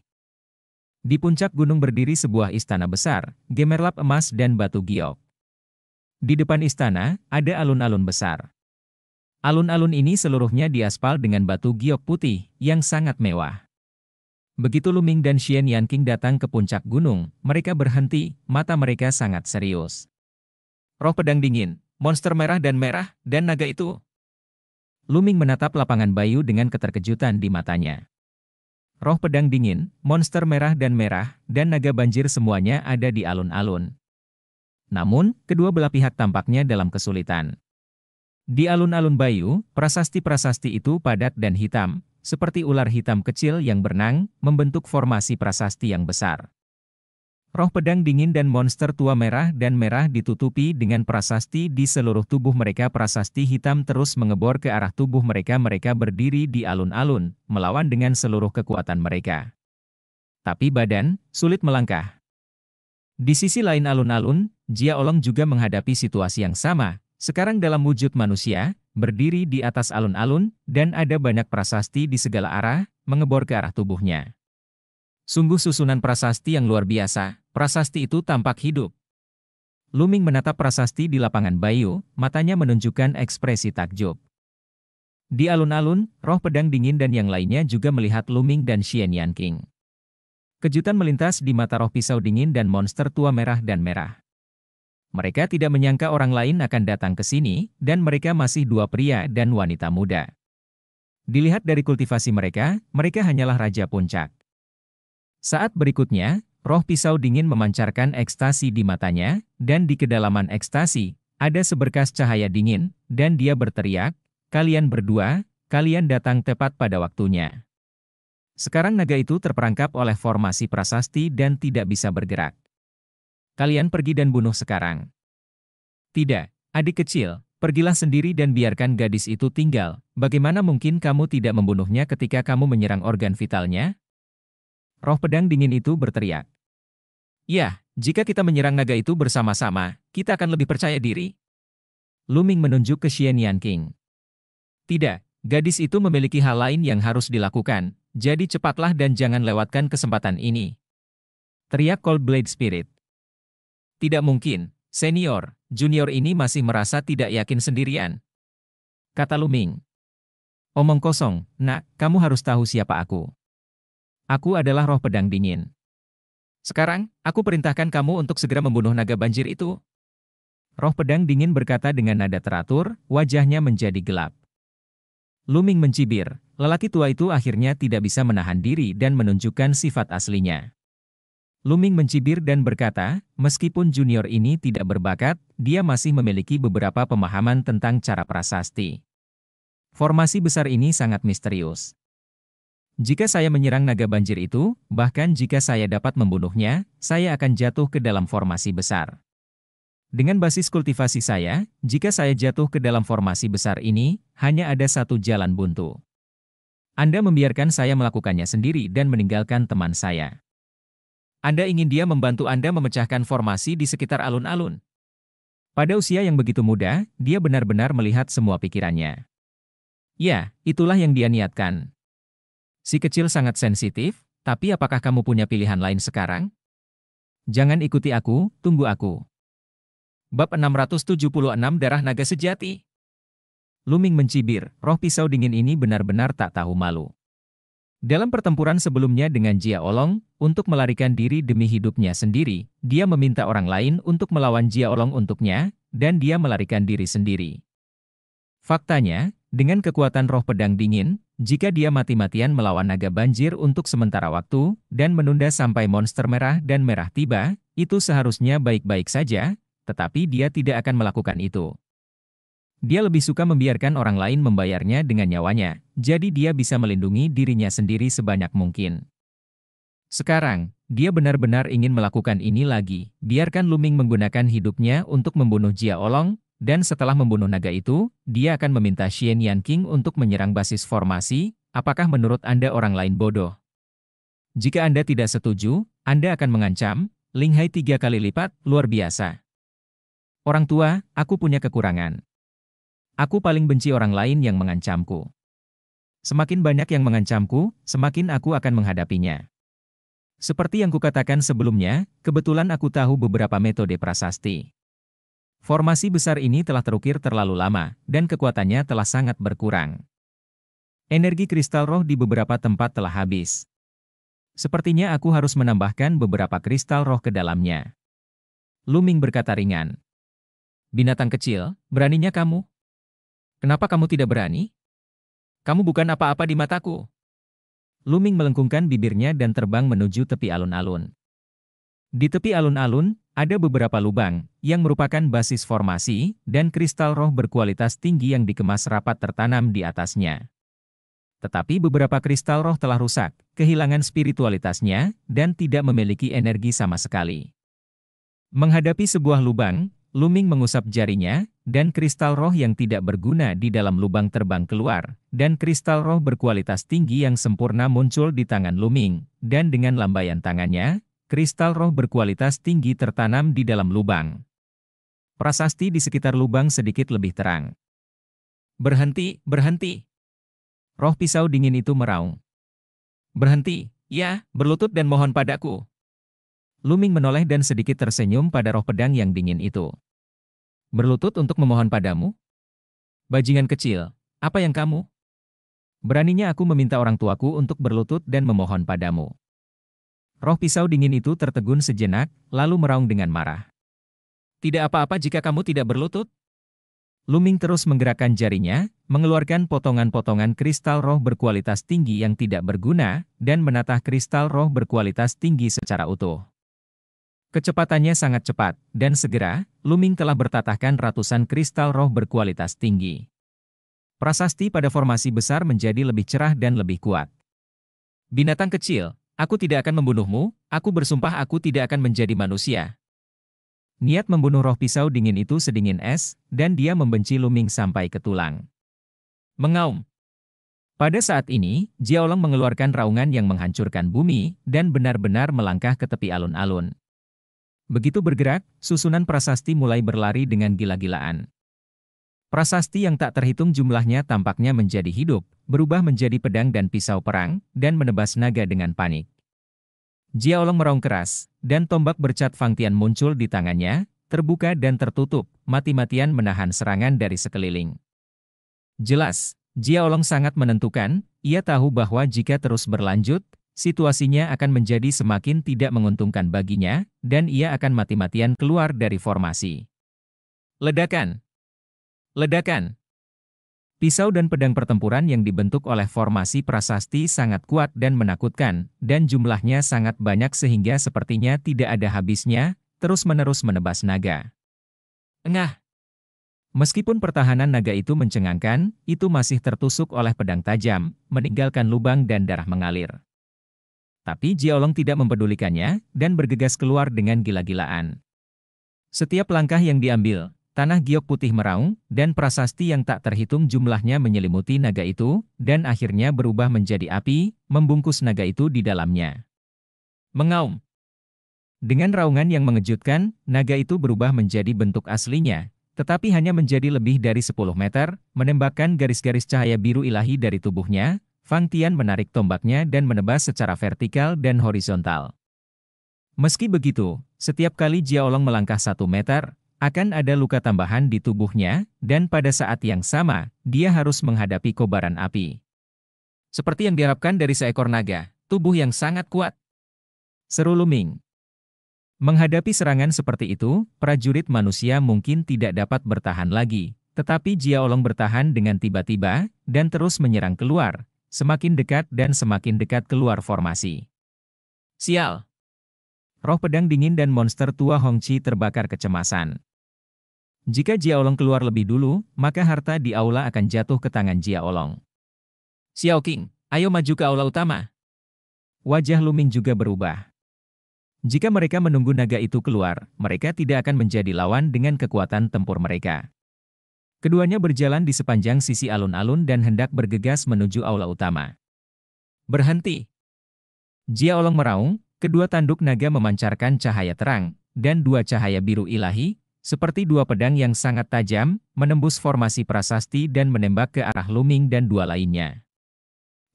Di puncak gunung berdiri sebuah istana besar, gemerlap emas dan batu giok. Di depan istana, ada alun-alun besar. Alun-alun ini seluruhnya diaspal dengan batu giok putih, yang sangat mewah. Begitu Luming dan Xian Yanqing datang ke puncak gunung, mereka berhenti, mata mereka sangat serius. Roh pedang dingin, monster merah dan merah, dan naga itu. Luming menatap lapangan Bayu dengan keterkejutan di matanya. Roh pedang dingin, monster merah dan merah, dan naga banjir semuanya ada di alun-alun. Namun, kedua belah pihak tampaknya dalam kesulitan. Di alun-alun Bayu, prasasti-prasasti itu padat dan hitam, seperti ular hitam kecil yang berenang, membentuk formasi prasasti yang besar. Roh pedang dingin dan monster tua merah dan merah ditutupi dengan prasasti di seluruh tubuh mereka. Prasasti hitam terus mengebor ke arah tubuh mereka. Mereka berdiri di alun-alun, melawan dengan seluruh kekuatan mereka. Tapi badan sulit melangkah. Di sisi lain alun-alun, Jia Olong juga menghadapi situasi yang sama. Sekarang dalam wujud manusia, berdiri di atas alun-alun, dan ada banyak prasasti di segala arah, mengebor ke arah tubuhnya. Sungguh susunan prasasti yang luar biasa, prasasti itu tampak hidup. Luming menatap prasasti di lapangan Bayu, matanya menunjukkan ekspresi takjub. Di alun-alun, roh pedang dingin dan yang lainnya juga melihat Luming dan Xian Yan King. Kejutan melintas di mata roh pisau dingin dan monster tua merah dan merah. Mereka tidak menyangka orang lain akan datang ke sini, dan mereka masih dua pria dan wanita muda. Dilihat dari kultivasi mereka, mereka hanyalah Raja Puncak. Saat berikutnya, roh pisau dingin memancarkan ekstasi di matanya, dan di kedalaman ekstasi, ada seberkas cahaya dingin, dan dia berteriak, kalian berdua, kalian datang tepat pada waktunya. Sekarang naga itu terperangkap oleh formasi prasasti dan tidak bisa bergerak. Kalian pergi dan bunuh sekarang. Tidak, adik kecil, pergilah sendiri dan biarkan gadis itu tinggal. Bagaimana mungkin kamu tidak membunuhnya ketika kamu menyerang organ vitalnya? Roh pedang dingin itu berteriak. Ya, jika kita menyerang naga itu bersama-sama, kita akan lebih percaya diri. Luming menunjuk ke Xian Yan King. Tidak, gadis itu memiliki hal lain yang harus dilakukan, jadi cepatlah dan jangan lewatkan kesempatan ini. Teriak Cold Blade Spirit. Tidak mungkin, senior, junior ini masih merasa tidak yakin sendirian. Kata Luming. Omong kosong, nak, kamu harus tahu siapa aku. Aku adalah roh pedang dingin. Sekarang, aku perintahkan kamu untuk segera membunuh naga banjir itu. Roh pedang dingin berkata dengan nada teratur, wajahnya menjadi gelap. Luming mencibir, lelaki tua itu akhirnya tidak bisa menahan diri dan menunjukkan sifat aslinya. Luming mencibir dan berkata, meskipun junior ini tidak berbakat, dia masih memiliki beberapa pemahaman tentang cara prasasti. Formasi besar ini sangat misterius. Jika saya menyerang naga banjir itu, bahkan jika saya dapat membunuhnya, saya akan jatuh ke dalam formasi besar. Dengan basis kultivasi saya, jika saya jatuh ke dalam formasi besar ini, hanya ada satu jalan buntu. Anda membiarkan saya melakukannya sendiri dan meninggalkan teman saya. Anda ingin dia membantu Anda memecahkan formasi di sekitar alun-alun. Pada usia yang begitu muda, dia benar-benar melihat semua pikirannya. Ya, itulah yang dia niatkan. Si kecil sangat sensitif, tapi apakah kamu punya pilihan lain sekarang? Jangan ikuti aku, tunggu aku. Bab 676 Darah Naga Sejati Luming mencibir, roh pisau dingin ini benar-benar tak tahu malu. Dalam pertempuran sebelumnya dengan Jia Olong, untuk melarikan diri demi hidupnya sendiri, dia meminta orang lain untuk melawan Jia Olong untuknya, dan dia melarikan diri sendiri. Faktanya, dengan kekuatan roh pedang dingin, jika dia mati-matian melawan naga banjir untuk sementara waktu, dan menunda sampai monster merah dan merah tiba, itu seharusnya baik-baik saja, tetapi dia tidak akan melakukan itu. Dia lebih suka membiarkan orang lain membayarnya dengan nyawanya, jadi dia bisa melindungi dirinya sendiri sebanyak mungkin. Sekarang, dia benar-benar ingin melakukan ini lagi. Biarkan Luming menggunakan hidupnya untuk membunuh Jia Olong, dan setelah membunuh naga itu, dia akan meminta Xian Yan King untuk menyerang basis formasi, apakah menurut Anda orang lain bodoh? Jika Anda tidak setuju, Anda akan mengancam, Ling Hai tiga kali lipat, luar biasa. Orang tua, aku punya kekurangan. Aku paling benci orang lain yang mengancamku. Semakin banyak yang mengancamku, semakin aku akan menghadapinya. Seperti yang kukatakan sebelumnya, kebetulan aku tahu beberapa metode prasasti. Formasi besar ini telah terukir terlalu lama, dan kekuatannya telah sangat berkurang. Energi kristal roh di beberapa tempat telah habis. Sepertinya aku harus menambahkan beberapa kristal roh ke dalamnya. Luming berkata ringan. Binatang kecil, beraninya kamu? Kenapa kamu tidak berani? Kamu bukan apa-apa di mataku. Luming melengkungkan bibirnya dan terbang menuju tepi alun-alun. Di tepi alun-alun, ada beberapa lubang, yang merupakan basis formasi, dan kristal roh berkualitas tinggi yang dikemas rapat tertanam di atasnya. Tetapi beberapa kristal roh telah rusak, kehilangan spiritualitasnya, dan tidak memiliki energi sama sekali. Menghadapi sebuah lubang, Luming mengusap jarinya, dan kristal roh yang tidak berguna di dalam lubang terbang keluar, dan kristal roh berkualitas tinggi yang sempurna muncul di tangan Luming, dan dengan lambaian tangannya, kristal roh berkualitas tinggi tertanam di dalam lubang. Prasasti di sekitar lubang sedikit lebih terang. Berhenti, berhenti. Roh pisau dingin itu meraung. Berhenti, ya, berlutut dan mohon padaku. Luming menoleh dan sedikit tersenyum pada roh pedang yang dingin itu. Berlutut untuk memohon padamu? Bajingan kecil, apa yang kamu? Beraninya aku meminta orang tuaku untuk berlutut dan memohon padamu. Roh pisau dingin itu tertegun sejenak, lalu meraung dengan marah. Tidak apa-apa jika kamu tidak berlutut. Luming terus menggerakkan jarinya, mengeluarkan potongan-potongan kristal roh berkualitas tinggi yang tidak berguna, dan menatah kristal roh berkualitas tinggi secara utuh. Kecepatannya sangat cepat, dan segera, Luming telah bertatahkan ratusan kristal roh berkualitas tinggi. Prasasti pada formasi besar menjadi lebih cerah dan lebih kuat. Binatang kecil, Aku tidak akan membunuhmu, aku bersumpah aku tidak akan menjadi manusia. Niat membunuh roh pisau dingin itu sedingin es, dan dia membenci Luming sampai ke tulang. Mengaum. Pada saat ini, Jiaolong mengeluarkan raungan yang menghancurkan bumi, dan benar-benar melangkah ke tepi alun-alun. Begitu bergerak, susunan prasasti mulai berlari dengan gila-gilaan. Prasasti yang tak terhitung jumlahnya tampaknya menjadi hidup, berubah menjadi pedang dan pisau perang, dan menebas naga dengan panik. Jiaolong meraung keras, dan tombak bercat Fangtian muncul di tangannya, terbuka dan tertutup, mati-matian menahan serangan dari sekeliling. Jelas, Jiaolong sangat menentukan, ia tahu bahwa jika terus berlanjut, situasinya akan menjadi semakin tidak menguntungkan baginya, dan ia akan mati-matian keluar dari formasi. Ledakan, Ledakan Pisau dan pedang pertempuran yang dibentuk oleh formasi prasasti sangat kuat dan menakutkan, dan jumlahnya sangat banyak sehingga sepertinya tidak ada habisnya, terus-menerus menebas naga. Engah! Meskipun pertahanan naga itu mencengangkan, itu masih tertusuk oleh pedang tajam, meninggalkan lubang dan darah mengalir. Tapi Jiaolong tidak mempedulikannya, dan bergegas keluar dengan gila-gilaan. Setiap langkah yang diambil, Tanah giok putih meraung, dan prasasti yang tak terhitung jumlahnya menyelimuti naga itu, dan akhirnya berubah menjadi api, membungkus naga itu di dalamnya. Mengaum. Dengan raungan yang mengejutkan, naga itu berubah menjadi bentuk aslinya, tetapi hanya menjadi lebih dari 10 meter, menembakkan garis-garis cahaya biru ilahi dari tubuhnya, Fang Tian menarik tombaknya dan menebas secara vertikal dan horizontal. Meski begitu, setiap kali Jiaolong melangkah satu meter, akan ada luka tambahan di tubuhnya, dan pada saat yang sama, dia harus menghadapi kobaran api. Seperti yang diharapkan dari seekor naga, tubuh yang sangat kuat. Seru Luming. Menghadapi serangan seperti itu, prajurit manusia mungkin tidak dapat bertahan lagi, tetapi Jiaolong bertahan dengan tiba-tiba, dan terus menyerang keluar, semakin dekat dan semakin dekat keluar formasi. Sial! Roh pedang dingin dan monster tua Hongqi terbakar kecemasan. Jika Jiaolong keluar lebih dulu, maka harta di aula akan jatuh ke tangan Jiaolong. Xiao King, ayo maju ke aula utama. Wajah Luming juga berubah. Jika mereka menunggu naga itu keluar, mereka tidak akan menjadi lawan dengan kekuatan tempur mereka. Keduanya berjalan di sepanjang sisi alun-alun dan hendak bergegas menuju aula utama. Berhenti. Jiaolong meraung, kedua tanduk naga memancarkan cahaya terang, dan dua cahaya biru ilahi, seperti dua pedang yang sangat tajam, menembus formasi prasasti dan menembak ke arah Luming dan dua lainnya.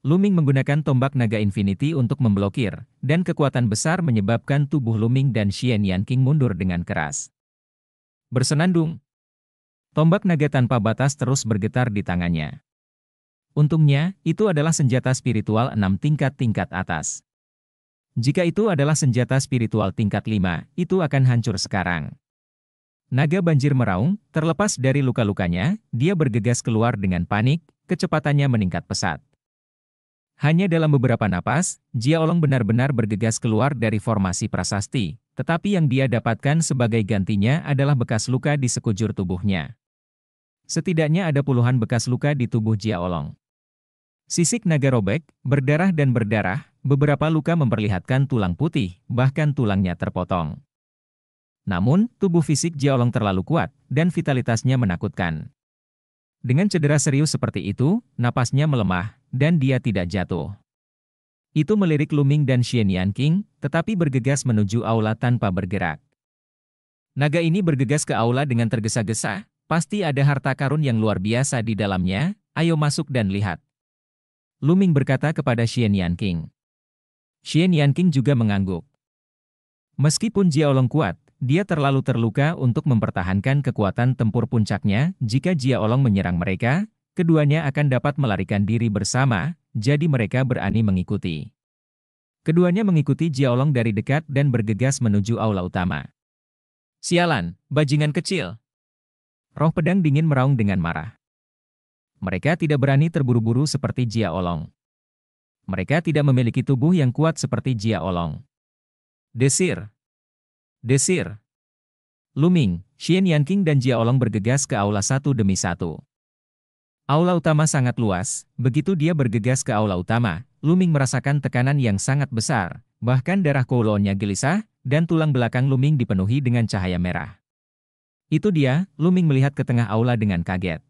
Luming menggunakan tombak naga Infinity untuk memblokir, dan kekuatan besar menyebabkan tubuh Luming dan Xian Yan mundur dengan keras. Bersenandung, tombak naga tanpa batas terus bergetar di tangannya. Untungnya, itu adalah senjata spiritual enam tingkat-tingkat atas. Jika itu adalah senjata spiritual tingkat lima, itu akan hancur sekarang. Naga banjir meraung, terlepas dari luka-lukanya, dia bergegas keluar dengan panik, kecepatannya meningkat pesat. Hanya dalam beberapa napas, Jiaolong benar-benar bergegas keluar dari formasi prasasti, tetapi yang dia dapatkan sebagai gantinya adalah bekas luka di sekujur tubuhnya. Setidaknya ada puluhan bekas luka di tubuh Jiaolong. Sisik naga robek, berdarah dan berdarah, beberapa luka memperlihatkan tulang putih, bahkan tulangnya terpotong. Namun, tubuh fisik Jiaolong terlalu kuat, dan vitalitasnya menakutkan. Dengan cedera serius seperti itu, napasnya melemah, dan dia tidak jatuh. Itu melirik Luming dan Xianyan King, tetapi bergegas menuju aula tanpa bergerak. Naga ini bergegas ke aula dengan tergesa-gesa, pasti ada harta karun yang luar biasa di dalamnya, ayo masuk dan lihat. Luming berkata kepada Xianyan King. Xianyan King juga mengangguk. Meskipun Jiaolong kuat, dia terlalu terluka untuk mempertahankan kekuatan tempur puncaknya, jika Olong menyerang mereka, keduanya akan dapat melarikan diri bersama, jadi mereka berani mengikuti. Keduanya mengikuti Olong dari dekat dan bergegas menuju aula utama. Sialan, bajingan kecil. Roh pedang dingin meraung dengan marah. Mereka tidak berani terburu-buru seperti Olong. Mereka tidak memiliki tubuh yang kuat seperti Jiaolong. Desir, Desir. Luming, Xian Yanqing dan Jia Olong bergegas ke aula satu demi satu. Aula utama sangat luas, begitu dia bergegas ke aula utama, Luming merasakan tekanan yang sangat besar, bahkan darah kolonnya gelisah, dan tulang belakang Luming dipenuhi dengan cahaya merah. Itu dia, Luming melihat ke tengah aula dengan kaget.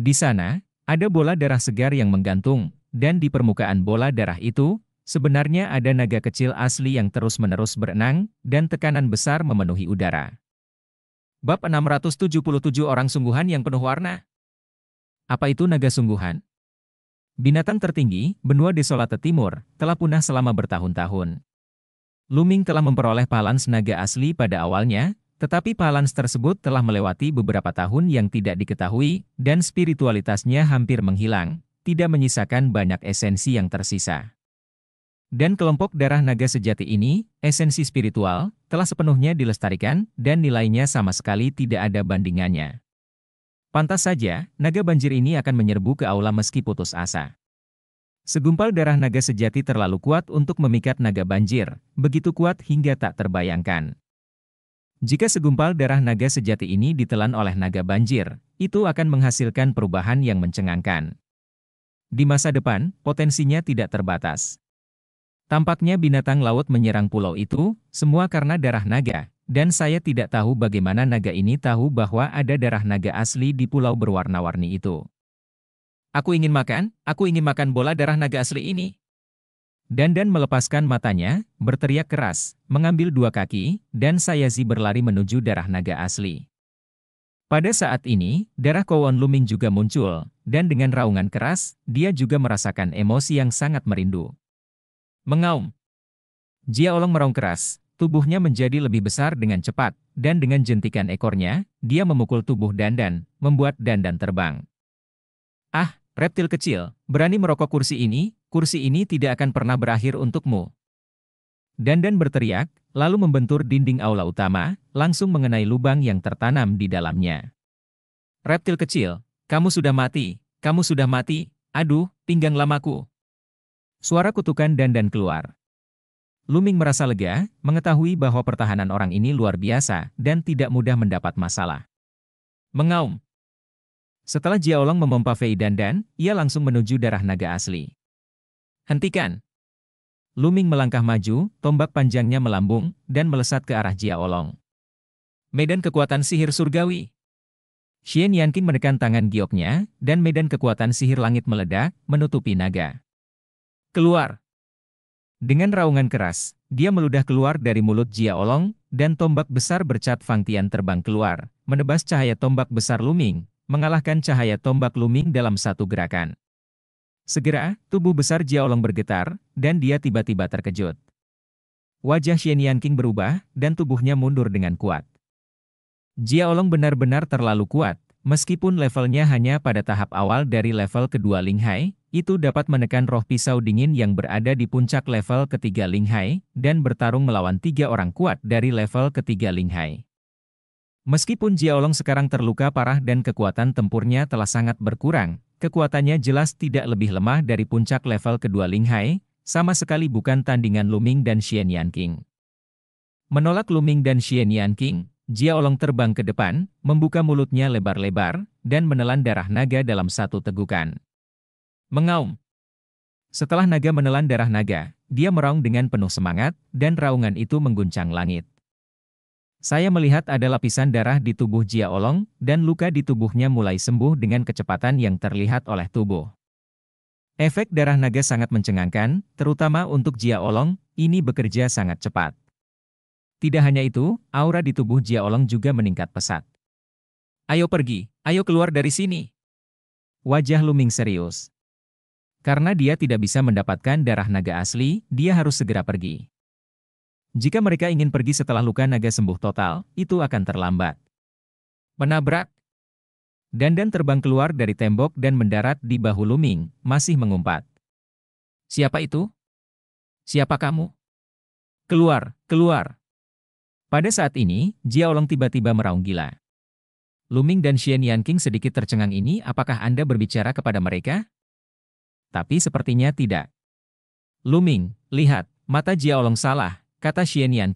Di sana, ada bola darah segar yang menggantung, dan di permukaan bola darah itu, Sebenarnya ada naga kecil asli yang terus-menerus berenang, dan tekanan besar memenuhi udara. Bab 677 Orang Sungguhan Yang Penuh Warna Apa itu naga sungguhan? Binatang tertinggi, benua Desolate Timur, telah punah selama bertahun-tahun. Luming telah memperoleh palans naga asli pada awalnya, tetapi palans tersebut telah melewati beberapa tahun yang tidak diketahui, dan spiritualitasnya hampir menghilang, tidak menyisakan banyak esensi yang tersisa. Dan kelompok darah naga sejati ini, esensi spiritual, telah sepenuhnya dilestarikan dan nilainya sama sekali tidak ada bandingannya. Pantas saja, naga banjir ini akan menyerbu ke aula meski putus asa. Segumpal darah naga sejati terlalu kuat untuk memikat naga banjir, begitu kuat hingga tak terbayangkan. Jika segumpal darah naga sejati ini ditelan oleh naga banjir, itu akan menghasilkan perubahan yang mencengangkan. Di masa depan, potensinya tidak terbatas. Tampaknya binatang laut menyerang pulau itu, semua karena darah naga, dan saya tidak tahu bagaimana naga ini tahu bahwa ada darah naga asli di pulau berwarna-warni itu. Aku ingin makan, aku ingin makan bola darah naga asli ini. dan melepaskan matanya, berteriak keras, mengambil dua kaki, dan Sayazi berlari menuju darah naga asli. Pada saat ini, darah Kowon Luming juga muncul, dan dengan raungan keras, dia juga merasakan emosi yang sangat merindu. Mengaum. Jia Olong meraung keras, tubuhnya menjadi lebih besar dengan cepat, dan dengan jentikan ekornya, dia memukul tubuh Dandan, membuat Dandan terbang. Ah, reptil kecil, berani merokok kursi ini, kursi ini tidak akan pernah berakhir untukmu. Dandan berteriak, lalu membentur dinding aula utama, langsung mengenai lubang yang tertanam di dalamnya. Reptil kecil, kamu sudah mati, kamu sudah mati, aduh, pinggang lamaku. Suara kutukan dan dan keluar. Luming merasa lega, mengetahui bahwa pertahanan orang ini luar biasa dan tidak mudah mendapat masalah. Mengaum. Setelah Jiaolong memompa Fei dan dan, ia langsung menuju darah naga asli. Hentikan. Luming melangkah maju, tombak panjangnya melambung, dan melesat ke arah Jiaolong. Medan kekuatan sihir surgawi. Xian Yanqing menekan tangan gioknya, dan medan kekuatan sihir langit meledak, menutupi naga. Keluar! Dengan raungan keras, dia meludah keluar dari mulut Jia Olong, dan tombak besar bercat Fang Tian terbang keluar, menebas cahaya tombak besar Luming, mengalahkan cahaya tombak Luming dalam satu gerakan. Segera, tubuh besar Jia Olong bergetar, dan dia tiba-tiba terkejut. Wajah Shen Yanqing berubah, dan tubuhnya mundur dengan kuat. Jia Olong benar-benar terlalu kuat, meskipun levelnya hanya pada tahap awal dari level kedua Linghai itu dapat menekan roh pisau dingin yang berada di puncak level ketiga Linghai, dan bertarung melawan tiga orang kuat dari level ketiga Linghai. Meskipun Jiaolong sekarang terluka parah dan kekuatan tempurnya telah sangat berkurang, kekuatannya jelas tidak lebih lemah dari puncak level kedua Linghai, sama sekali bukan tandingan Luming dan Xian Yan Menolak Luming dan Xian Yan Jiaolong terbang ke depan, membuka mulutnya lebar-lebar, dan menelan darah naga dalam satu tegukan. Mengaum. Setelah naga menelan darah naga, dia meraung dengan penuh semangat, dan raungan itu mengguncang langit. Saya melihat ada lapisan darah di tubuh Jia Olong, dan luka di tubuhnya mulai sembuh dengan kecepatan yang terlihat oleh tubuh. Efek darah naga sangat mencengangkan, terutama untuk Jia Olong, ini bekerja sangat cepat. Tidak hanya itu, aura di tubuh Jia Olong juga meningkat pesat. Ayo pergi, ayo keluar dari sini. Wajah Luming serius. Karena dia tidak bisa mendapatkan darah naga asli, dia harus segera pergi. Jika mereka ingin pergi setelah luka naga sembuh total, itu akan terlambat. Menabrak. Dandan terbang keluar dari tembok dan mendarat di bahu Luming, masih mengumpat. Siapa itu? Siapa kamu? Keluar, keluar. Pada saat ini, Jiaolong tiba-tiba meraung gila. Luming dan Xian Yanqing sedikit tercengang ini apakah Anda berbicara kepada mereka? tapi sepertinya tidak. Luming, lihat, mata Jiaolong salah, kata Xian Yan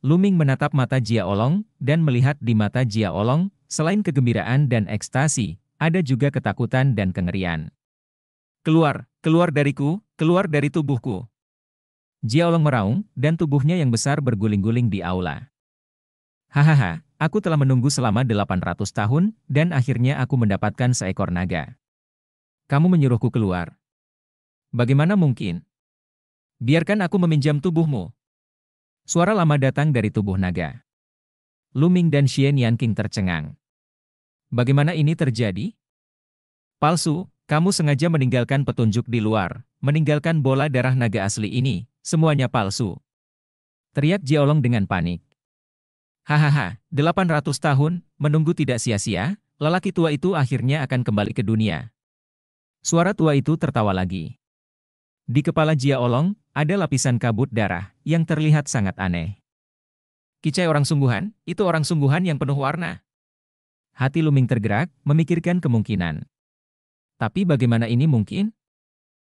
Luming menatap mata Jiaolong dan melihat di mata Jiaolong, selain kegembiraan dan ekstasi, ada juga ketakutan dan kengerian. Keluar, keluar dariku, keluar dari tubuhku. Jiaolong meraung, dan tubuhnya yang besar berguling-guling di aula. Hahaha, aku telah menunggu selama 800 tahun, dan akhirnya aku mendapatkan seekor naga. Kamu menyuruhku keluar. Bagaimana mungkin? Biarkan aku meminjam tubuhmu. Suara lama datang dari tubuh naga. Luming dan Xian Yanqing tercengang. Bagaimana ini terjadi? Palsu, kamu sengaja meninggalkan petunjuk di luar, meninggalkan bola darah naga asli ini, semuanya palsu. Teriak Jiolong dengan panik. Hahaha, 800 tahun, menunggu tidak sia-sia, lelaki tua itu akhirnya akan kembali ke dunia. Suara tua itu tertawa lagi. Di kepala Jia Olong, ada lapisan kabut darah yang terlihat sangat aneh. Kicai orang sungguhan, itu orang sungguhan yang penuh warna. Hati Luming tergerak, memikirkan kemungkinan. Tapi bagaimana ini mungkin?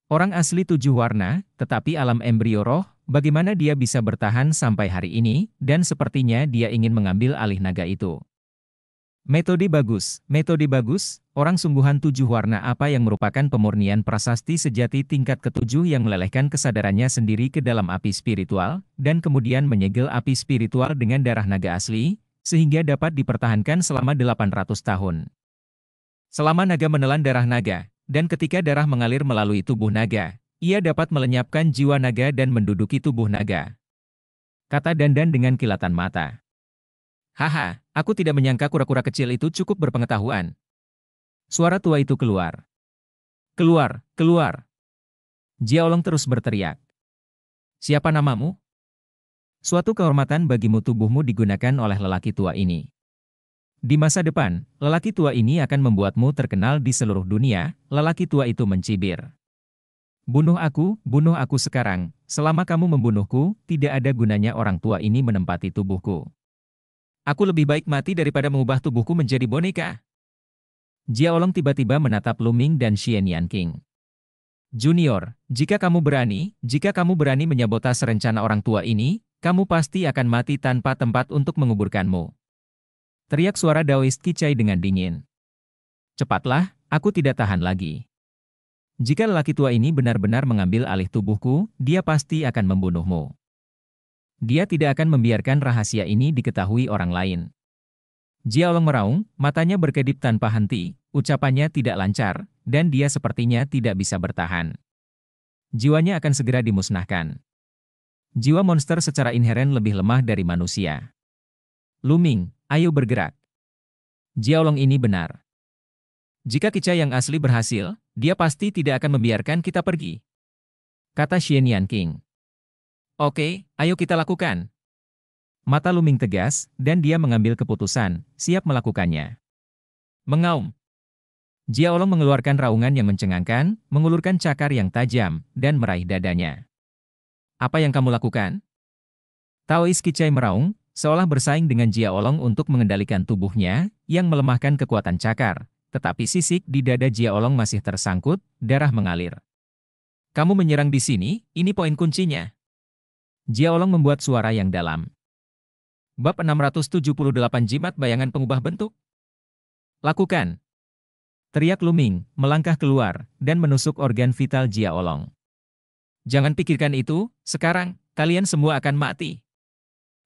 Orang asli tujuh warna, tetapi alam embrio roh, bagaimana dia bisa bertahan sampai hari ini, dan sepertinya dia ingin mengambil alih naga itu. Metode bagus, metode bagus, orang sungguhan tujuh warna apa yang merupakan pemurnian prasasti sejati tingkat ketujuh yang melelehkan kesadarannya sendiri ke dalam api spiritual, dan kemudian menyegel api spiritual dengan darah naga asli, sehingga dapat dipertahankan selama 800 tahun. Selama naga menelan darah naga, dan ketika darah mengalir melalui tubuh naga, ia dapat melenyapkan jiwa naga dan menduduki tubuh naga. Kata Dandan dengan kilatan mata. Haha, Aku tidak menyangka kura-kura kecil itu cukup berpengetahuan. Suara tua itu keluar. Keluar, keluar. Jiaolong terus berteriak. Siapa namamu? Suatu kehormatan bagimu tubuhmu digunakan oleh lelaki tua ini. Di masa depan, lelaki tua ini akan membuatmu terkenal di seluruh dunia, lelaki tua itu mencibir. Bunuh aku, bunuh aku sekarang, selama kamu membunuhku, tidak ada gunanya orang tua ini menempati tubuhku. Aku lebih baik mati daripada mengubah tubuhku menjadi boneka. Jia Olong tiba-tiba menatap Luming dan Xian Yan King. Junior, jika kamu berani, jika kamu berani menyabotas rencana orang tua ini, kamu pasti akan mati tanpa tempat untuk menguburkanmu. Teriak suara Daoist Kicai dengan dingin. Cepatlah, aku tidak tahan lagi. Jika lelaki tua ini benar-benar mengambil alih tubuhku, dia pasti akan membunuhmu. Dia tidak akan membiarkan rahasia ini diketahui orang lain. Jiaolong meraung, matanya berkedip tanpa henti, ucapannya tidak lancar, dan dia sepertinya tidak bisa bertahan. Jiwanya akan segera dimusnahkan. Jiwa monster secara inheren lebih lemah dari manusia. Luming, ayo bergerak. Jiaolong ini benar. Jika Kica yang asli berhasil, dia pasti tidak akan membiarkan kita pergi. Kata Xian Yan Oke, ayo kita lakukan. Mata Luming tegas, dan dia mengambil keputusan, siap melakukannya. Mengaum. Jiaolong mengeluarkan raungan yang mencengangkan, mengulurkan cakar yang tajam, dan meraih dadanya. Apa yang kamu lakukan? Taois Kicai meraung, seolah bersaing dengan Jiaolong untuk mengendalikan tubuhnya, yang melemahkan kekuatan cakar. Tetapi sisik di dada Jiaolong masih tersangkut, darah mengalir. Kamu menyerang di sini, ini poin kuncinya. Jiaolong membuat suara yang dalam. Bab 678 Jimat Bayangan Pengubah Bentuk Lakukan. Teriak Luming, melangkah keluar, dan menusuk organ vital Jiaolong. Jangan pikirkan itu, sekarang, kalian semua akan mati.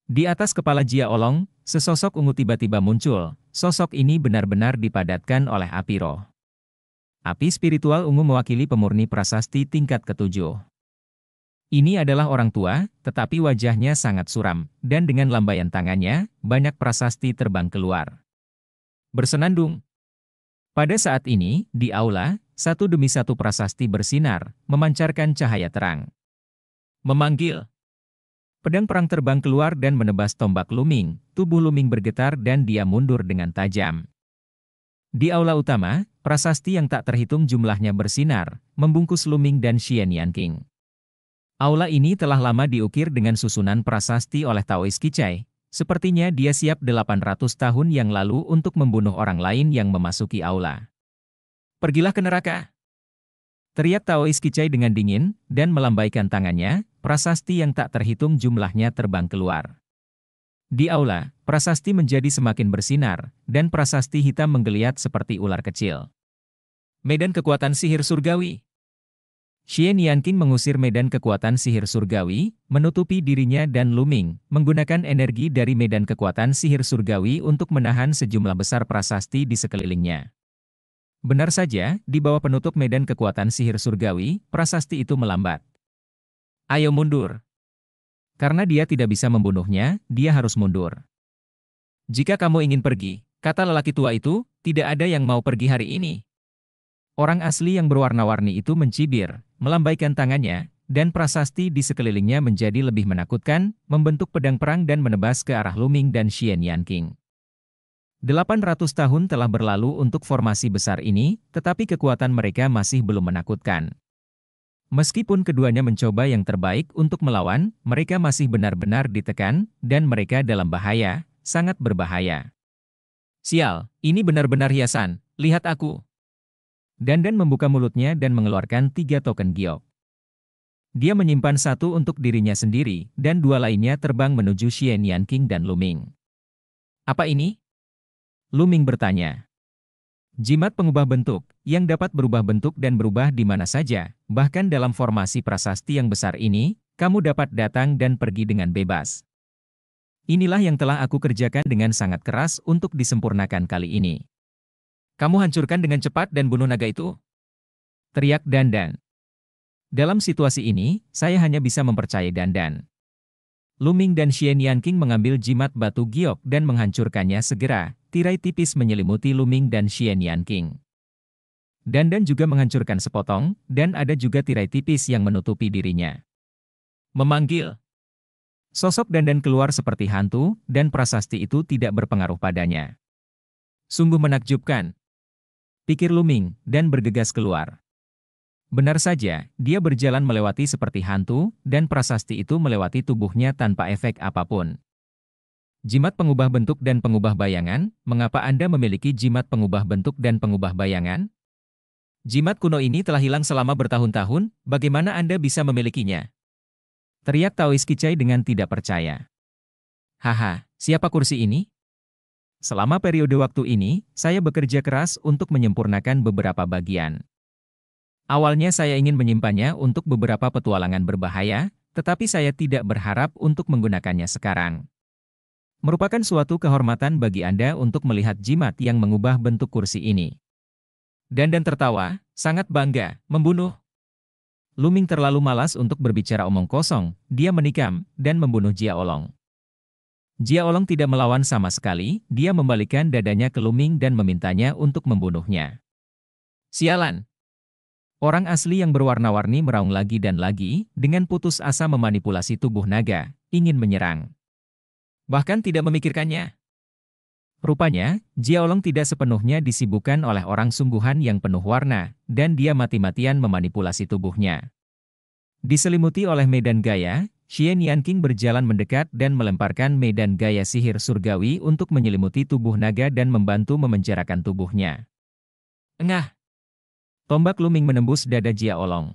Di atas kepala Jiaolong, sesosok ungu tiba-tiba muncul, sosok ini benar-benar dipadatkan oleh api roh. Api spiritual ungu mewakili pemurni prasasti tingkat ketujuh. Ini adalah orang tua, tetapi wajahnya sangat suram, dan dengan lambaian tangannya, banyak prasasti terbang keluar. Bersenandung. Pada saat ini, di aula, satu demi satu prasasti bersinar, memancarkan cahaya terang. Memanggil. Pedang perang terbang keluar dan menebas tombak Luming, tubuh Luming bergetar dan dia mundur dengan tajam. Di aula utama, prasasti yang tak terhitung jumlahnya bersinar, membungkus Luming dan Xian Aula ini telah lama diukir dengan susunan prasasti oleh Taois Kicai. Sepertinya dia siap 800 tahun yang lalu untuk membunuh orang lain yang memasuki aula. Pergilah ke neraka! Teriak Taois Kicai dengan dingin, dan melambaikan tangannya, prasasti yang tak terhitung jumlahnya terbang keluar. Di aula, prasasti menjadi semakin bersinar, dan prasasti hitam menggeliat seperti ular kecil. Medan kekuatan sihir surgawi. Xian Yankin mengusir medan kekuatan sihir surgawi, menutupi dirinya dan Luming, menggunakan energi dari medan kekuatan sihir surgawi untuk menahan sejumlah besar prasasti di sekelilingnya. Benar saja, di bawah penutup medan kekuatan sihir surgawi, prasasti itu melambat. Ayo mundur. Karena dia tidak bisa membunuhnya, dia harus mundur. Jika kamu ingin pergi, kata lelaki tua itu, tidak ada yang mau pergi hari ini. Orang asli yang berwarna-warni itu mencibir, melambaikan tangannya, dan prasasti di sekelilingnya menjadi lebih menakutkan, membentuk pedang perang dan menebas ke arah Luming dan Xian Yan King. 800 tahun telah berlalu untuk formasi besar ini, tetapi kekuatan mereka masih belum menakutkan. Meskipun keduanya mencoba yang terbaik untuk melawan, mereka masih benar-benar ditekan, dan mereka dalam bahaya, sangat berbahaya. Sial, ini benar-benar hiasan, lihat aku dan membuka mulutnya dan mengeluarkan tiga token giok. Dia menyimpan satu untuk dirinya sendiri, dan dua lainnya terbang menuju Xian Yan King dan Luming. Apa ini? Luming bertanya. Jimat pengubah bentuk, yang dapat berubah bentuk dan berubah di mana saja, bahkan dalam formasi prasasti yang besar ini, kamu dapat datang dan pergi dengan bebas. Inilah yang telah aku kerjakan dengan sangat keras untuk disempurnakan kali ini. Kamu hancurkan dengan cepat dan bunuh naga itu. Teriak Dandan. Dalam situasi ini, saya hanya bisa mempercayai Dandan. Luming dan Xian Yanqing mengambil jimat batu giok dan menghancurkannya segera, tirai tipis menyelimuti Luming dan Xian Yanqing. Dandan juga menghancurkan sepotong, dan ada juga tirai tipis yang menutupi dirinya. Memanggil. Sosok Dandan keluar seperti hantu, dan prasasti itu tidak berpengaruh padanya. Sungguh menakjubkan pikir Luming, dan bergegas keluar. Benar saja, dia berjalan melewati seperti hantu, dan prasasti itu melewati tubuhnya tanpa efek apapun. Jimat pengubah bentuk dan pengubah bayangan, mengapa Anda memiliki jimat pengubah bentuk dan pengubah bayangan? Jimat kuno ini telah hilang selama bertahun-tahun, bagaimana Anda bisa memilikinya? Teriak Tawis Kicai dengan tidak percaya. Haha, siapa kursi ini? Selama periode waktu ini, saya bekerja keras untuk menyempurnakan beberapa bagian. Awalnya saya ingin menyimpannya untuk beberapa petualangan berbahaya, tetapi saya tidak berharap untuk menggunakannya sekarang. Merupakan suatu kehormatan bagi Anda untuk melihat jimat yang mengubah bentuk kursi ini. dan tertawa, sangat bangga, membunuh. Luming terlalu malas untuk berbicara omong kosong, dia menikam, dan membunuh Jia Olong. Jia Olong tidak melawan sama sekali, dia membalikkan dadanya ke Luming dan memintanya untuk membunuhnya. Sialan! Orang asli yang berwarna-warni meraung lagi dan lagi, dengan putus asa memanipulasi tubuh naga, ingin menyerang. Bahkan tidak memikirkannya. Rupanya, Jia Olong tidak sepenuhnya disibukkan oleh orang sungguhan yang penuh warna, dan dia mati-matian memanipulasi tubuhnya. Diselimuti oleh medan gaya, Xian Yanqing berjalan mendekat dan melemparkan medan gaya sihir surgawi untuk menyelimuti tubuh naga dan membantu memenjarakan tubuhnya. Engah! Tombak luming menembus dada Jia Olong.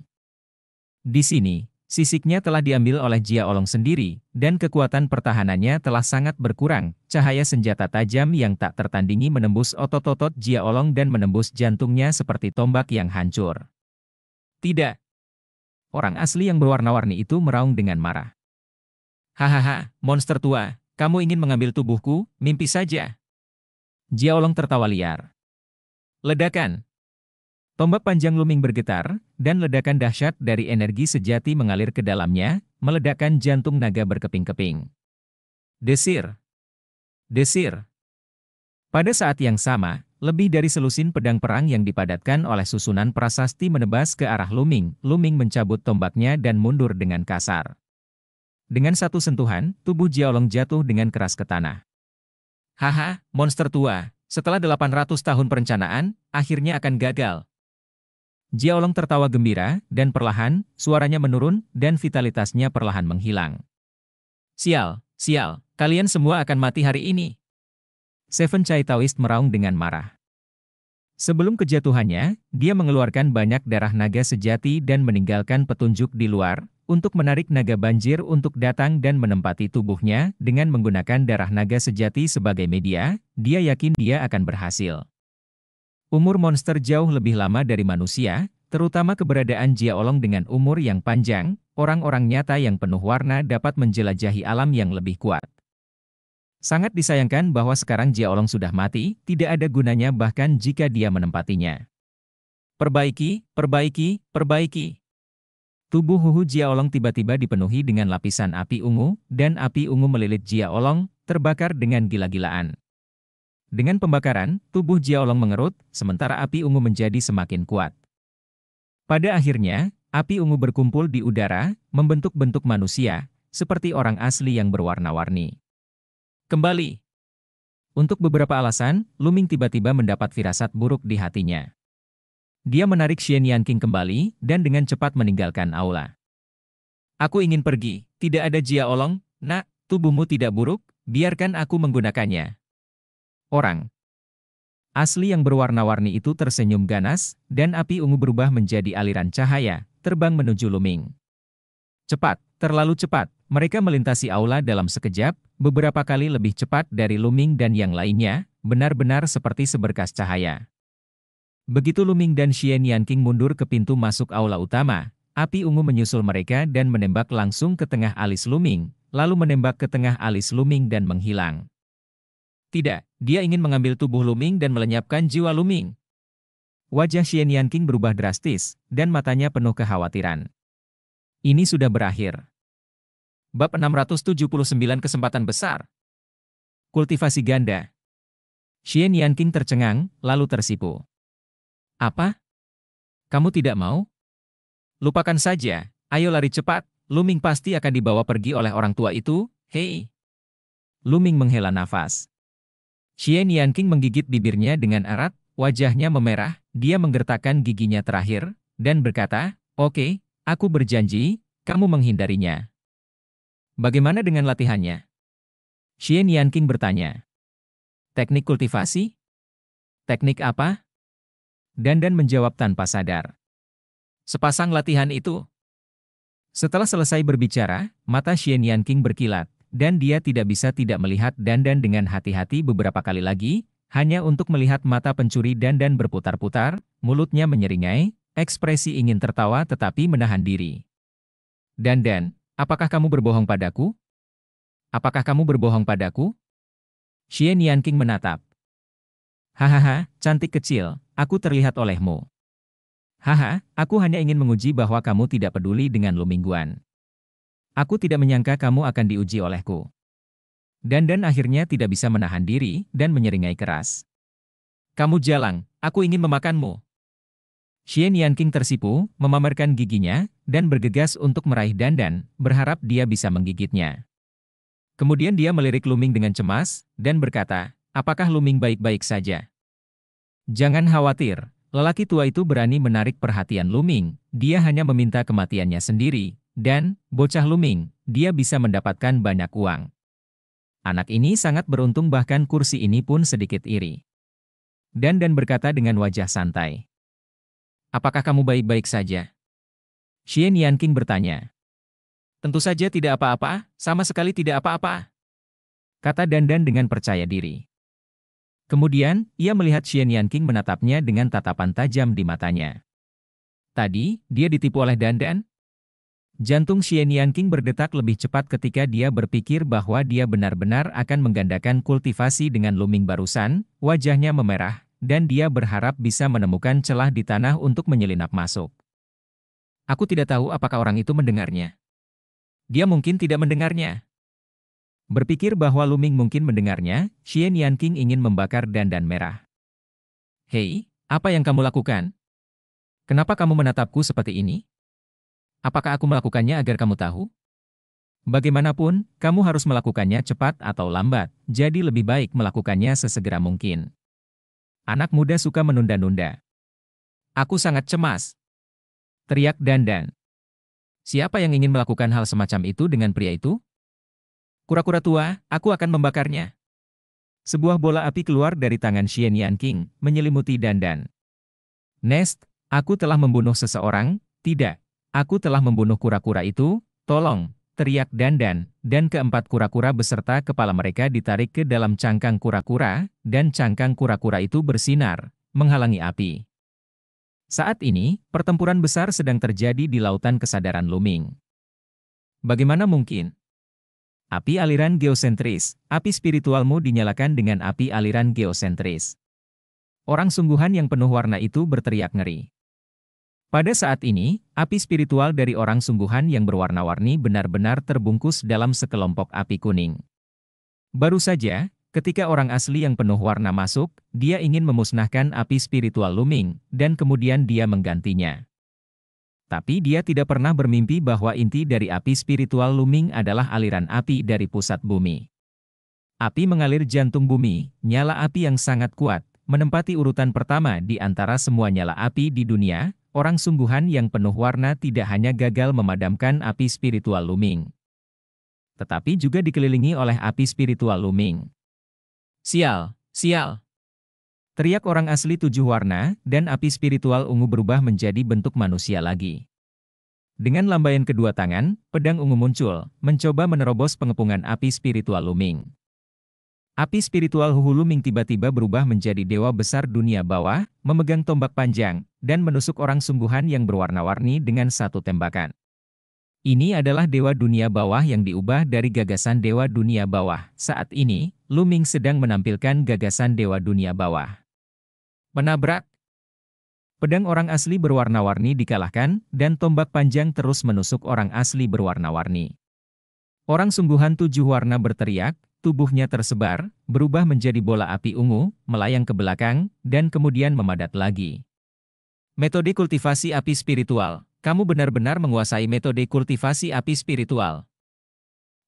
Di sini, sisiknya telah diambil oleh Jia Olong sendiri, dan kekuatan pertahanannya telah sangat berkurang. Cahaya senjata tajam yang tak tertandingi menembus otot-otot Jia Olong dan menembus jantungnya seperti tombak yang hancur. Tidak, Orang asli yang berwarna-warni itu meraung dengan marah. Hahaha, monster tua, kamu ingin mengambil tubuhku, mimpi saja. Jiaolong tertawa liar. Ledakan. Tombak panjang luming bergetar, dan ledakan dahsyat dari energi sejati mengalir ke dalamnya, meledakkan jantung naga berkeping-keping. Desir. Desir. Pada saat yang sama, lebih dari selusin pedang perang yang dipadatkan oleh susunan prasasti menebas ke arah Luming. Luming mencabut tombaknya dan mundur dengan kasar. Dengan satu sentuhan, tubuh Jiaolong jatuh dengan keras ke tanah. Haha, monster tua, setelah 800 tahun perencanaan, akhirnya akan gagal. Jiaolong tertawa gembira, dan perlahan, suaranya menurun, dan vitalitasnya perlahan menghilang. Sial, sial, kalian semua akan mati hari ini. Seven Chai Taoist meraung dengan marah. Sebelum kejatuhannya, dia mengeluarkan banyak darah naga sejati dan meninggalkan petunjuk di luar, untuk menarik naga banjir untuk datang dan menempati tubuhnya dengan menggunakan darah naga sejati sebagai media, dia yakin dia akan berhasil. Umur monster jauh lebih lama dari manusia, terutama keberadaan Jia Olong dengan umur yang panjang, orang-orang nyata yang penuh warna dapat menjelajahi alam yang lebih kuat. Sangat disayangkan bahwa sekarang Jiaolong sudah mati, tidak ada gunanya bahkan jika dia menempatinya. Perbaiki, perbaiki, perbaiki. Tubuh Huhu Jiaolong tiba-tiba dipenuhi dengan lapisan api ungu, dan api ungu melilit Jiaolong, terbakar dengan gila-gilaan. Dengan pembakaran, tubuh Jiaolong mengerut, sementara api ungu menjadi semakin kuat. Pada akhirnya, api ungu berkumpul di udara, membentuk bentuk manusia, seperti orang asli yang berwarna-warni. Kembali. Untuk beberapa alasan, Luming tiba-tiba mendapat firasat buruk di hatinya. Dia menarik Shen Yanqing kembali, dan dengan cepat meninggalkan aula. Aku ingin pergi, tidak ada Jia Olong, nak, tubuhmu tidak buruk, biarkan aku menggunakannya. Orang. Asli yang berwarna-warni itu tersenyum ganas, dan api ungu berubah menjadi aliran cahaya, terbang menuju Luming. Cepat, terlalu cepat, mereka melintasi aula dalam sekejap, beberapa kali lebih cepat dari Luming dan yang lainnya, benar-benar seperti seberkas cahaya. Begitu Luming dan Xian Yanqing mundur ke pintu masuk aula utama, api ungu menyusul mereka dan menembak langsung ke tengah alis Luming, lalu menembak ke tengah alis Luming dan menghilang. Tidak, dia ingin mengambil tubuh Luming dan melenyapkan jiwa Luming. Wajah Xian Yanqing berubah drastis, dan matanya penuh kekhawatiran. Ini sudah berakhir. Bab 679 Kesempatan Besar Kultivasi Ganda Xian King tercengang, lalu tersipu. Apa? Kamu tidak mau? Lupakan saja, ayo lari cepat, Luming pasti akan dibawa pergi oleh orang tua itu, hei. Luming menghela nafas. Xian King menggigit bibirnya dengan erat, wajahnya memerah, dia menggertakkan giginya terakhir, dan berkata, Oke, okay, aku berjanji, kamu menghindarinya. Bagaimana dengan latihannya? Xian Yanqing bertanya. Teknik kultivasi? Teknik apa? Dandan menjawab tanpa sadar. Sepasang latihan itu. Setelah selesai berbicara, mata Xian Yanqing berkilat, dan dia tidak bisa tidak melihat Dandan dengan hati-hati beberapa kali lagi, hanya untuk melihat mata pencuri Dandan berputar-putar, mulutnya menyeringai, ekspresi ingin tertawa tetapi menahan diri. Dandan, Apakah kamu berbohong padaku? Apakah kamu berbohong padaku? Xie Nianqing menatap. Hahaha, cantik kecil, aku terlihat olehmu. Haha, aku hanya ingin menguji bahwa kamu tidak peduli dengan lu mingguan. Aku tidak menyangka kamu akan diuji olehku. Dan dan akhirnya tidak bisa menahan diri dan menyeringai keras. Kamu jalang, aku ingin memakanmu. Xian King tersipu, memamerkan giginya, dan bergegas untuk meraih Dandan, berharap dia bisa menggigitnya. Kemudian dia melirik Luming dengan cemas, dan berkata, apakah Luming baik-baik saja? Jangan khawatir, lelaki tua itu berani menarik perhatian Luming, dia hanya meminta kematiannya sendiri, dan, bocah Luming, dia bisa mendapatkan banyak uang. Anak ini sangat beruntung bahkan kursi ini pun sedikit iri. Dan Dan berkata dengan wajah santai. Apakah kamu baik-baik saja? Xian Yanqing bertanya. Tentu saja tidak apa-apa, sama sekali tidak apa-apa. Kata Dandan dengan percaya diri. Kemudian, ia melihat Xian Yanqing menatapnya dengan tatapan tajam di matanya. Tadi, dia ditipu oleh Dandan? Jantung Xian Yanqing berdetak lebih cepat ketika dia berpikir bahwa dia benar-benar akan menggandakan kultivasi dengan luming barusan, wajahnya memerah, dan dia berharap bisa menemukan celah di tanah untuk menyelinap masuk. Aku tidak tahu apakah orang itu mendengarnya. Dia mungkin tidak mendengarnya. Berpikir bahwa Luming mungkin mendengarnya, Xian Yanqing ingin membakar dandan merah. Hei, apa yang kamu lakukan? Kenapa kamu menatapku seperti ini? Apakah aku melakukannya agar kamu tahu? Bagaimanapun, kamu harus melakukannya cepat atau lambat, jadi lebih baik melakukannya sesegera mungkin. Anak muda suka menunda-nunda. Aku sangat cemas. Teriak Dandan. Siapa yang ingin melakukan hal semacam itu dengan pria itu? Kura-kura tua, aku akan membakarnya. Sebuah bola api keluar dari tangan Xian Yan King, menyelimuti Dandan. Nest, aku telah membunuh seseorang, tidak. Aku telah membunuh kura-kura itu, tolong, teriak Dandan, dan keempat kura-kura beserta kepala mereka ditarik ke dalam cangkang kura-kura, dan cangkang kura-kura itu bersinar, menghalangi api. Saat ini, pertempuran besar sedang terjadi di lautan kesadaran Luming. Bagaimana mungkin? Api aliran geosentris, api spiritualmu dinyalakan dengan api aliran geosentris. Orang sungguhan yang penuh warna itu berteriak ngeri. Pada saat ini, api spiritual dari orang sungguhan yang berwarna-warni benar-benar terbungkus dalam sekelompok api kuning. Baru saja, ketika orang asli yang penuh warna masuk, dia ingin memusnahkan api spiritual Luming, dan kemudian dia menggantinya. Tapi dia tidak pernah bermimpi bahwa inti dari api spiritual Luming adalah aliran api dari pusat bumi. Api mengalir jantung bumi, nyala api yang sangat kuat, menempati urutan pertama di antara semua nyala api di dunia, Orang sungguhan yang penuh warna tidak hanya gagal memadamkan api spiritual Luming, tetapi juga dikelilingi oleh api spiritual Luming. Sial, sial. Teriak orang asli tujuh warna, dan api spiritual ungu berubah menjadi bentuk manusia lagi. Dengan lambaian kedua tangan, pedang ungu muncul, mencoba menerobos pengepungan api spiritual Luming. Api spiritual Huhu Luming tiba-tiba berubah menjadi dewa besar dunia bawah, memegang tombak panjang, dan menusuk orang sungguhan yang berwarna-warni dengan satu tembakan. Ini adalah Dewa Dunia Bawah yang diubah dari gagasan Dewa Dunia Bawah. Saat ini, Luming sedang menampilkan gagasan Dewa Dunia Bawah. Menabrak Pedang orang asli berwarna-warni dikalahkan, dan tombak panjang terus menusuk orang asli berwarna-warni. Orang sungguhan tujuh warna berteriak, tubuhnya tersebar, berubah menjadi bola api ungu, melayang ke belakang, dan kemudian memadat lagi. Metode kultivasi api spiritual. Kamu benar-benar menguasai metode kultivasi api spiritual.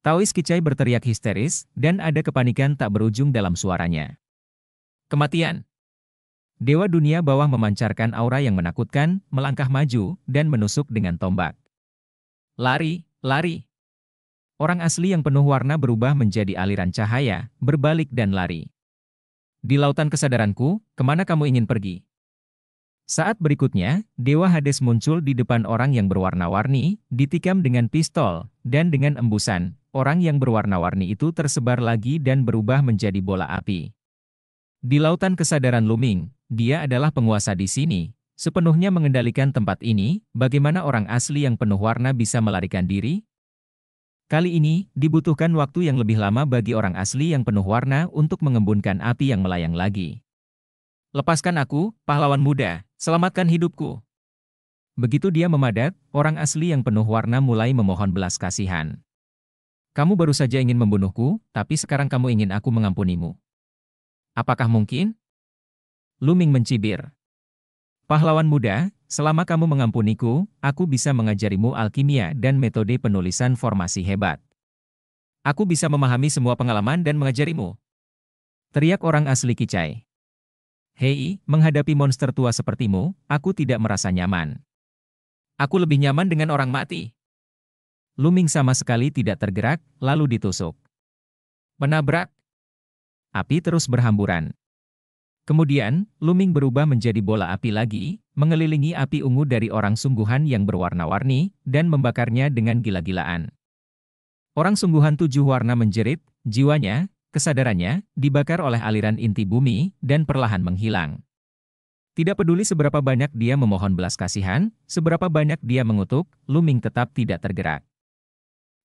Taois Kicai berteriak histeris, dan ada kepanikan tak berujung dalam suaranya. Kematian. Dewa dunia bawah memancarkan aura yang menakutkan, melangkah maju, dan menusuk dengan tombak. Lari, lari. Orang asli yang penuh warna berubah menjadi aliran cahaya, berbalik dan lari. Di lautan kesadaranku, kemana kamu ingin pergi? Saat berikutnya, Dewa Hades muncul di depan orang yang berwarna-warni, ditikam dengan pistol, dan dengan embusan, orang yang berwarna-warni itu tersebar lagi dan berubah menjadi bola api. Di lautan kesadaran Luming, dia adalah penguasa di sini, sepenuhnya mengendalikan tempat ini, bagaimana orang asli yang penuh warna bisa melarikan diri? Kali ini, dibutuhkan waktu yang lebih lama bagi orang asli yang penuh warna untuk mengembunkan api yang melayang lagi. Lepaskan aku, pahlawan muda, selamatkan hidupku. Begitu dia memadat, orang asli yang penuh warna mulai memohon belas kasihan. Kamu baru saja ingin membunuhku, tapi sekarang kamu ingin aku mengampunimu. Apakah mungkin? Luming mencibir. Pahlawan muda, selama kamu mengampuniku, aku bisa mengajarimu alkimia dan metode penulisan formasi hebat. Aku bisa memahami semua pengalaman dan mengajarimu. Teriak orang asli Kicai. Hei, menghadapi monster tua sepertimu, aku tidak merasa nyaman. Aku lebih nyaman dengan orang mati. Luming sama sekali tidak tergerak, lalu ditusuk. Menabrak. Api terus berhamburan. Kemudian, Luming berubah menjadi bola api lagi, mengelilingi api ungu dari orang sungguhan yang berwarna-warni, dan membakarnya dengan gila-gilaan. Orang sungguhan tujuh warna menjerit, jiwanya, Kesadarannya dibakar oleh aliran inti bumi dan perlahan menghilang. Tidak peduli seberapa banyak dia memohon belas kasihan, seberapa banyak dia mengutuk, Luming tetap tidak tergerak.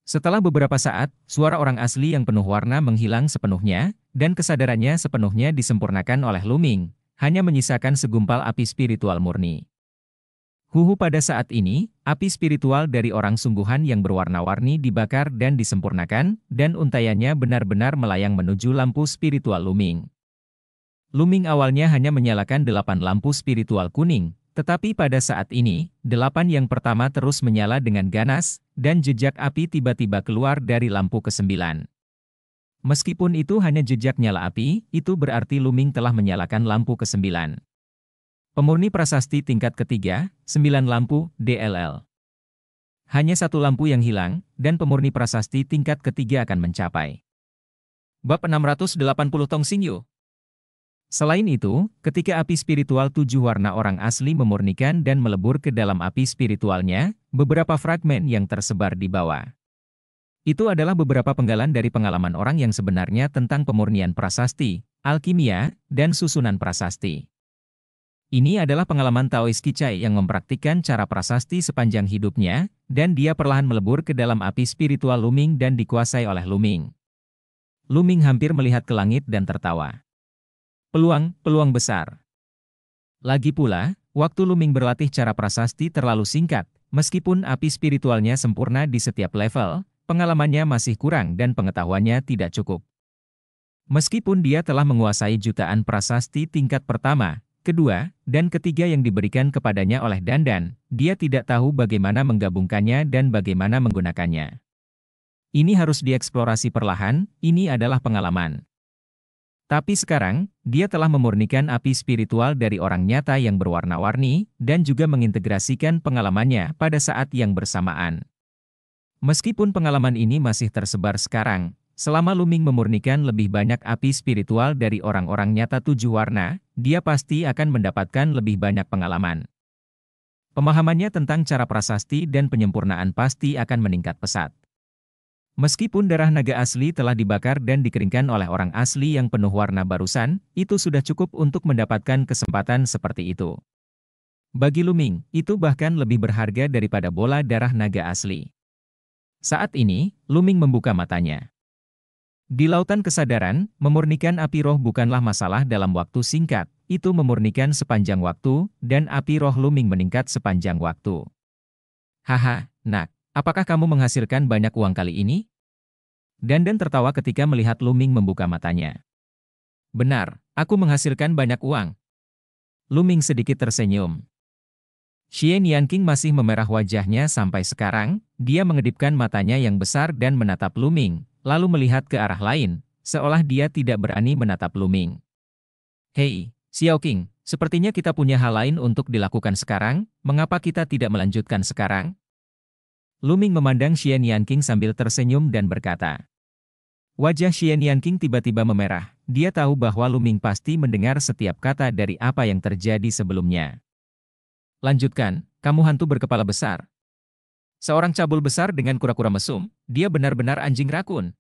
Setelah beberapa saat, suara orang asli yang penuh warna menghilang sepenuhnya, dan kesadarannya sepenuhnya disempurnakan oleh Luming, hanya menyisakan segumpal api spiritual murni. Huhu pada saat ini, api spiritual dari orang sungguhan yang berwarna-warni dibakar dan disempurnakan, dan untayannya benar-benar melayang menuju lampu spiritual Luming. Luming awalnya hanya menyalakan delapan lampu spiritual kuning, tetapi pada saat ini, delapan yang pertama terus menyala dengan ganas, dan jejak api tiba-tiba keluar dari lampu kesembilan. Meskipun itu hanya jejak nyala api, itu berarti Luming telah menyalakan lampu kesembilan. Pemurni prasasti tingkat ketiga, 9 lampu, DLL. Hanya satu lampu yang hilang, dan pemurni prasasti tingkat ketiga akan mencapai. Bab 680 Tong Sinyu. Selain itu, ketika api spiritual tujuh warna orang asli memurnikan dan melebur ke dalam api spiritualnya, beberapa fragmen yang tersebar di bawah. Itu adalah beberapa penggalan dari pengalaman orang yang sebenarnya tentang pemurnian prasasti, alkimia, dan susunan prasasti. Ini adalah pengalaman Taoist Kicai yang mempraktikkan cara prasasti sepanjang hidupnya, dan dia perlahan melebur ke dalam api spiritual Luming dan dikuasai oleh Luming. Luming hampir melihat ke langit dan tertawa. Peluang, peluang besar. Lagi pula, waktu Luming berlatih cara prasasti terlalu singkat, meskipun api spiritualnya sempurna di setiap level, pengalamannya masih kurang dan pengetahuannya tidak cukup. Meskipun dia telah menguasai jutaan prasasti tingkat pertama, kedua, dan ketiga yang diberikan kepadanya oleh Dandan, dia tidak tahu bagaimana menggabungkannya dan bagaimana menggunakannya. Ini harus dieksplorasi perlahan, ini adalah pengalaman. Tapi sekarang, dia telah memurnikan api spiritual dari orang nyata yang berwarna-warni, dan juga mengintegrasikan pengalamannya pada saat yang bersamaan. Meskipun pengalaman ini masih tersebar sekarang, Selama Luming memurnikan lebih banyak api spiritual dari orang-orang nyata tujuh warna, dia pasti akan mendapatkan lebih banyak pengalaman. Pemahamannya tentang cara prasasti dan penyempurnaan pasti akan meningkat pesat. Meskipun darah naga asli telah dibakar dan dikeringkan oleh orang asli yang penuh warna barusan, itu sudah cukup untuk mendapatkan kesempatan seperti itu. Bagi Luming, itu bahkan lebih berharga daripada bola darah naga asli. Saat ini, Luming membuka matanya. Di lautan kesadaran, memurnikan api roh bukanlah masalah dalam waktu singkat, itu memurnikan sepanjang waktu, dan api roh luming meningkat sepanjang waktu. Haha, nak, apakah kamu menghasilkan banyak uang kali ini? Dandan tertawa ketika melihat Luming membuka matanya. Benar, aku menghasilkan banyak uang. Luming sedikit tersenyum. Xian Yanqing masih memerah wajahnya sampai sekarang, dia mengedipkan matanya yang besar dan menatap Luming, lalu melihat ke arah lain, seolah dia tidak berani menatap Luming. Hei, Xiao King, sepertinya kita punya hal lain untuk dilakukan sekarang, mengapa kita tidak melanjutkan sekarang? Luming memandang Xian Yan sambil tersenyum dan berkata. Wajah Xian Yan tiba-tiba memerah, dia tahu bahwa Luming pasti mendengar setiap kata dari apa yang terjadi sebelumnya. Lanjutkan, kamu hantu berkepala besar, Seorang cabul besar dengan kura-kura mesum, dia benar-benar anjing rakun.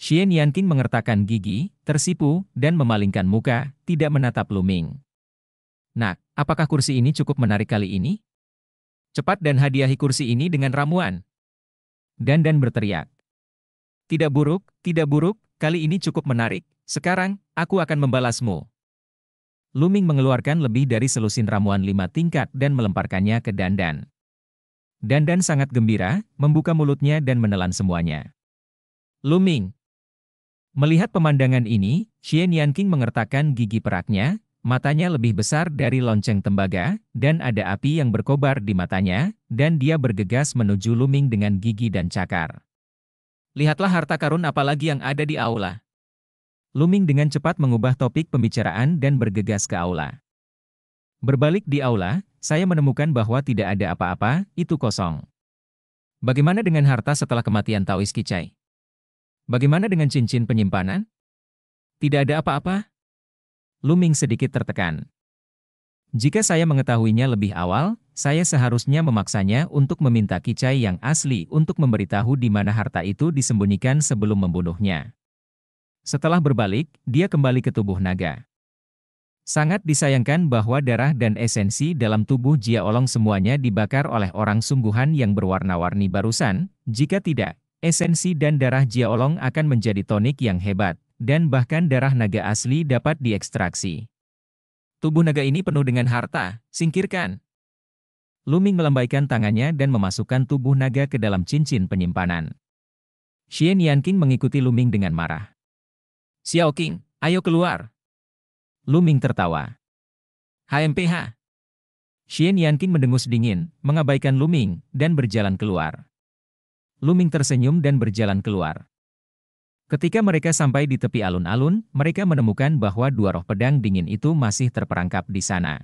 Xian Yanting mengertakkan gigi, tersipu, dan memalingkan muka, tidak menatap Luming. Nak, apakah kursi ini cukup menarik kali ini? Cepat dan hadiahi kursi ini dengan ramuan. dan berteriak. Tidak buruk, tidak buruk, kali ini cukup menarik. Sekarang, aku akan membalasmu. Luming mengeluarkan lebih dari selusin ramuan lima tingkat dan melemparkannya ke Dandan. Dandan sangat gembira, membuka mulutnya dan menelan semuanya. Luming. Melihat pemandangan ini, Xian Yanqing mengertakkan gigi peraknya, matanya lebih besar dari lonceng tembaga, dan ada api yang berkobar di matanya, dan dia bergegas menuju Luming dengan gigi dan cakar. Lihatlah harta karun apalagi yang ada di aula. Luming dengan cepat mengubah topik pembicaraan dan bergegas ke aula. Berbalik di aula, saya menemukan bahwa tidak ada apa-apa, itu kosong. Bagaimana dengan harta setelah kematian Taois Kicai? Bagaimana dengan cincin penyimpanan? Tidak ada apa-apa? Luming sedikit tertekan. Jika saya mengetahuinya lebih awal, saya seharusnya memaksanya untuk meminta Kicai yang asli untuk memberitahu di mana harta itu disembunyikan sebelum membunuhnya. Setelah berbalik, dia kembali ke tubuh naga. Sangat disayangkan bahwa darah dan esensi dalam tubuh Jia Olong semuanya dibakar oleh orang sungguhan yang berwarna-warni barusan, jika tidak, esensi dan darah Jia Olong akan menjadi tonik yang hebat, dan bahkan darah naga asli dapat diekstraksi. Tubuh naga ini penuh dengan harta, singkirkan. Luming melambaikan tangannya dan memasukkan tubuh naga ke dalam cincin penyimpanan. Xian Yanqing mengikuti Luming dengan marah. Xiao Qing, ayo keluar, Luming tertawa. HMPH. Xian Yanqing mendengus dingin, mengabaikan Luming, dan berjalan keluar. Luming tersenyum dan berjalan keluar. Ketika mereka sampai di tepi alun-alun, mereka menemukan bahwa dua roh pedang dingin itu masih terperangkap di sana.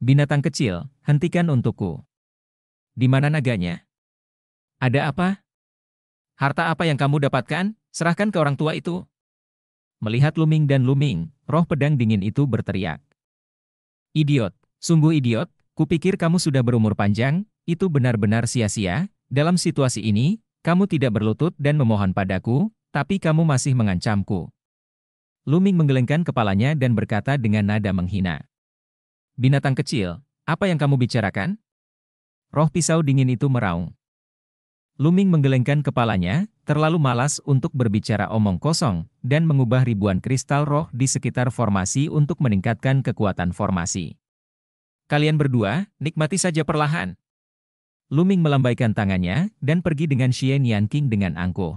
Binatang kecil, hentikan untukku. Di mana naganya? Ada apa? Harta apa yang kamu dapatkan, serahkan ke orang tua itu. Melihat Luming dan Luming, roh pedang dingin itu berteriak. Idiot, sungguh idiot, kupikir kamu sudah berumur panjang, itu benar-benar sia-sia, dalam situasi ini, kamu tidak berlutut dan memohon padaku, tapi kamu masih mengancamku. Luming menggelengkan kepalanya dan berkata dengan nada menghina. Binatang kecil, apa yang kamu bicarakan? Roh pisau dingin itu meraung. Luming menggelengkan kepalanya, terlalu malas untuk berbicara omong kosong, dan mengubah ribuan kristal roh di sekitar formasi untuk meningkatkan kekuatan formasi. Kalian berdua, nikmati saja perlahan. Luming melambaikan tangannya dan pergi dengan Yan King dengan angkuh.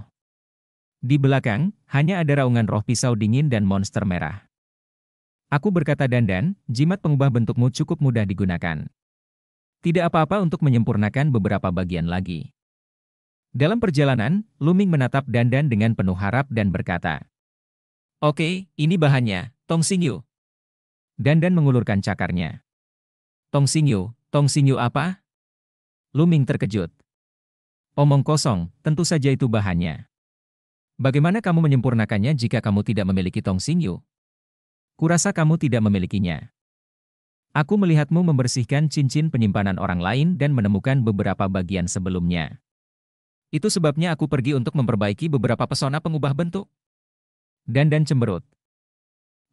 Di belakang, hanya ada raungan roh pisau dingin dan monster merah. Aku berkata dandan, jimat pengubah bentukmu cukup mudah digunakan. Tidak apa-apa untuk menyempurnakan beberapa bagian lagi. Dalam perjalanan, Luming menatap Dandan dengan penuh harap dan berkata, Oke, ini bahannya, Tong Xingyu. Dandan mengulurkan cakarnya. Tong Xingyu, Tong Xingyu apa? Luming terkejut. Omong kosong, tentu saja itu bahannya. Bagaimana kamu menyempurnakannya jika kamu tidak memiliki Tong Xingyu? Kurasa kamu tidak memilikinya. Aku melihatmu membersihkan cincin penyimpanan orang lain dan menemukan beberapa bagian sebelumnya. Itu sebabnya aku pergi untuk memperbaiki beberapa pesona pengubah bentuk. Dandan cemberut.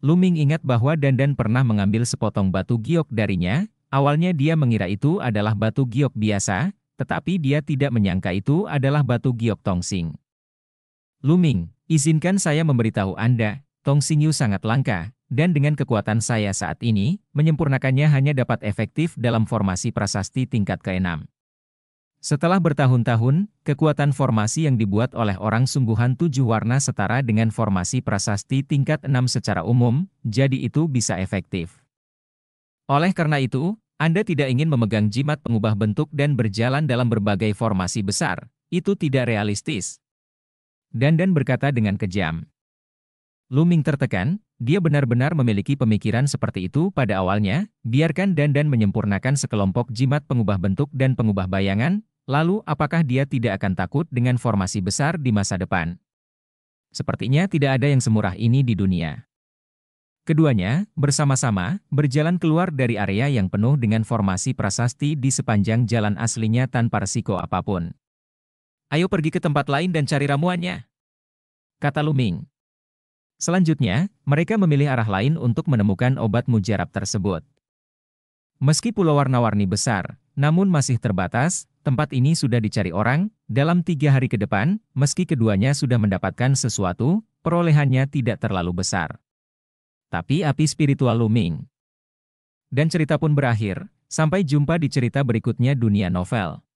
Luming ingat bahwa Dandan pernah mengambil sepotong batu giok darinya, awalnya dia mengira itu adalah batu giok biasa, tetapi dia tidak menyangka itu adalah batu giok tongsing. Luming, izinkan saya memberitahu Anda, tongsingyu sangat langka, dan dengan kekuatan saya saat ini, menyempurnakannya hanya dapat efektif dalam formasi prasasti tingkat keenam. Setelah bertahun-tahun, kekuatan formasi yang dibuat oleh orang sungguhan tujuh warna setara dengan formasi prasasti tingkat enam secara umum, jadi itu bisa efektif. Oleh karena itu, Anda tidak ingin memegang jimat pengubah bentuk dan berjalan dalam berbagai formasi besar, itu tidak realistis. Dandan berkata dengan kejam. Luming tertekan, dia benar-benar memiliki pemikiran seperti itu pada awalnya, biarkan dan menyempurnakan sekelompok jimat pengubah bentuk dan pengubah bayangan, lalu apakah dia tidak akan takut dengan formasi besar di masa depan? Sepertinya tidak ada yang semurah ini di dunia. Keduanya, bersama-sama, berjalan keluar dari area yang penuh dengan formasi prasasti di sepanjang jalan aslinya tanpa resiko apapun. Ayo pergi ke tempat lain dan cari ramuannya. Kata Luming. Selanjutnya, mereka memilih arah lain untuk menemukan obat mujarab tersebut. Meski pulau warna-warni besar, namun masih terbatas, tempat ini sudah dicari orang, dalam tiga hari ke depan, meski keduanya sudah mendapatkan sesuatu, perolehannya tidak terlalu besar. Tapi api spiritual looming. Dan cerita pun berakhir, sampai jumpa di cerita berikutnya dunia novel.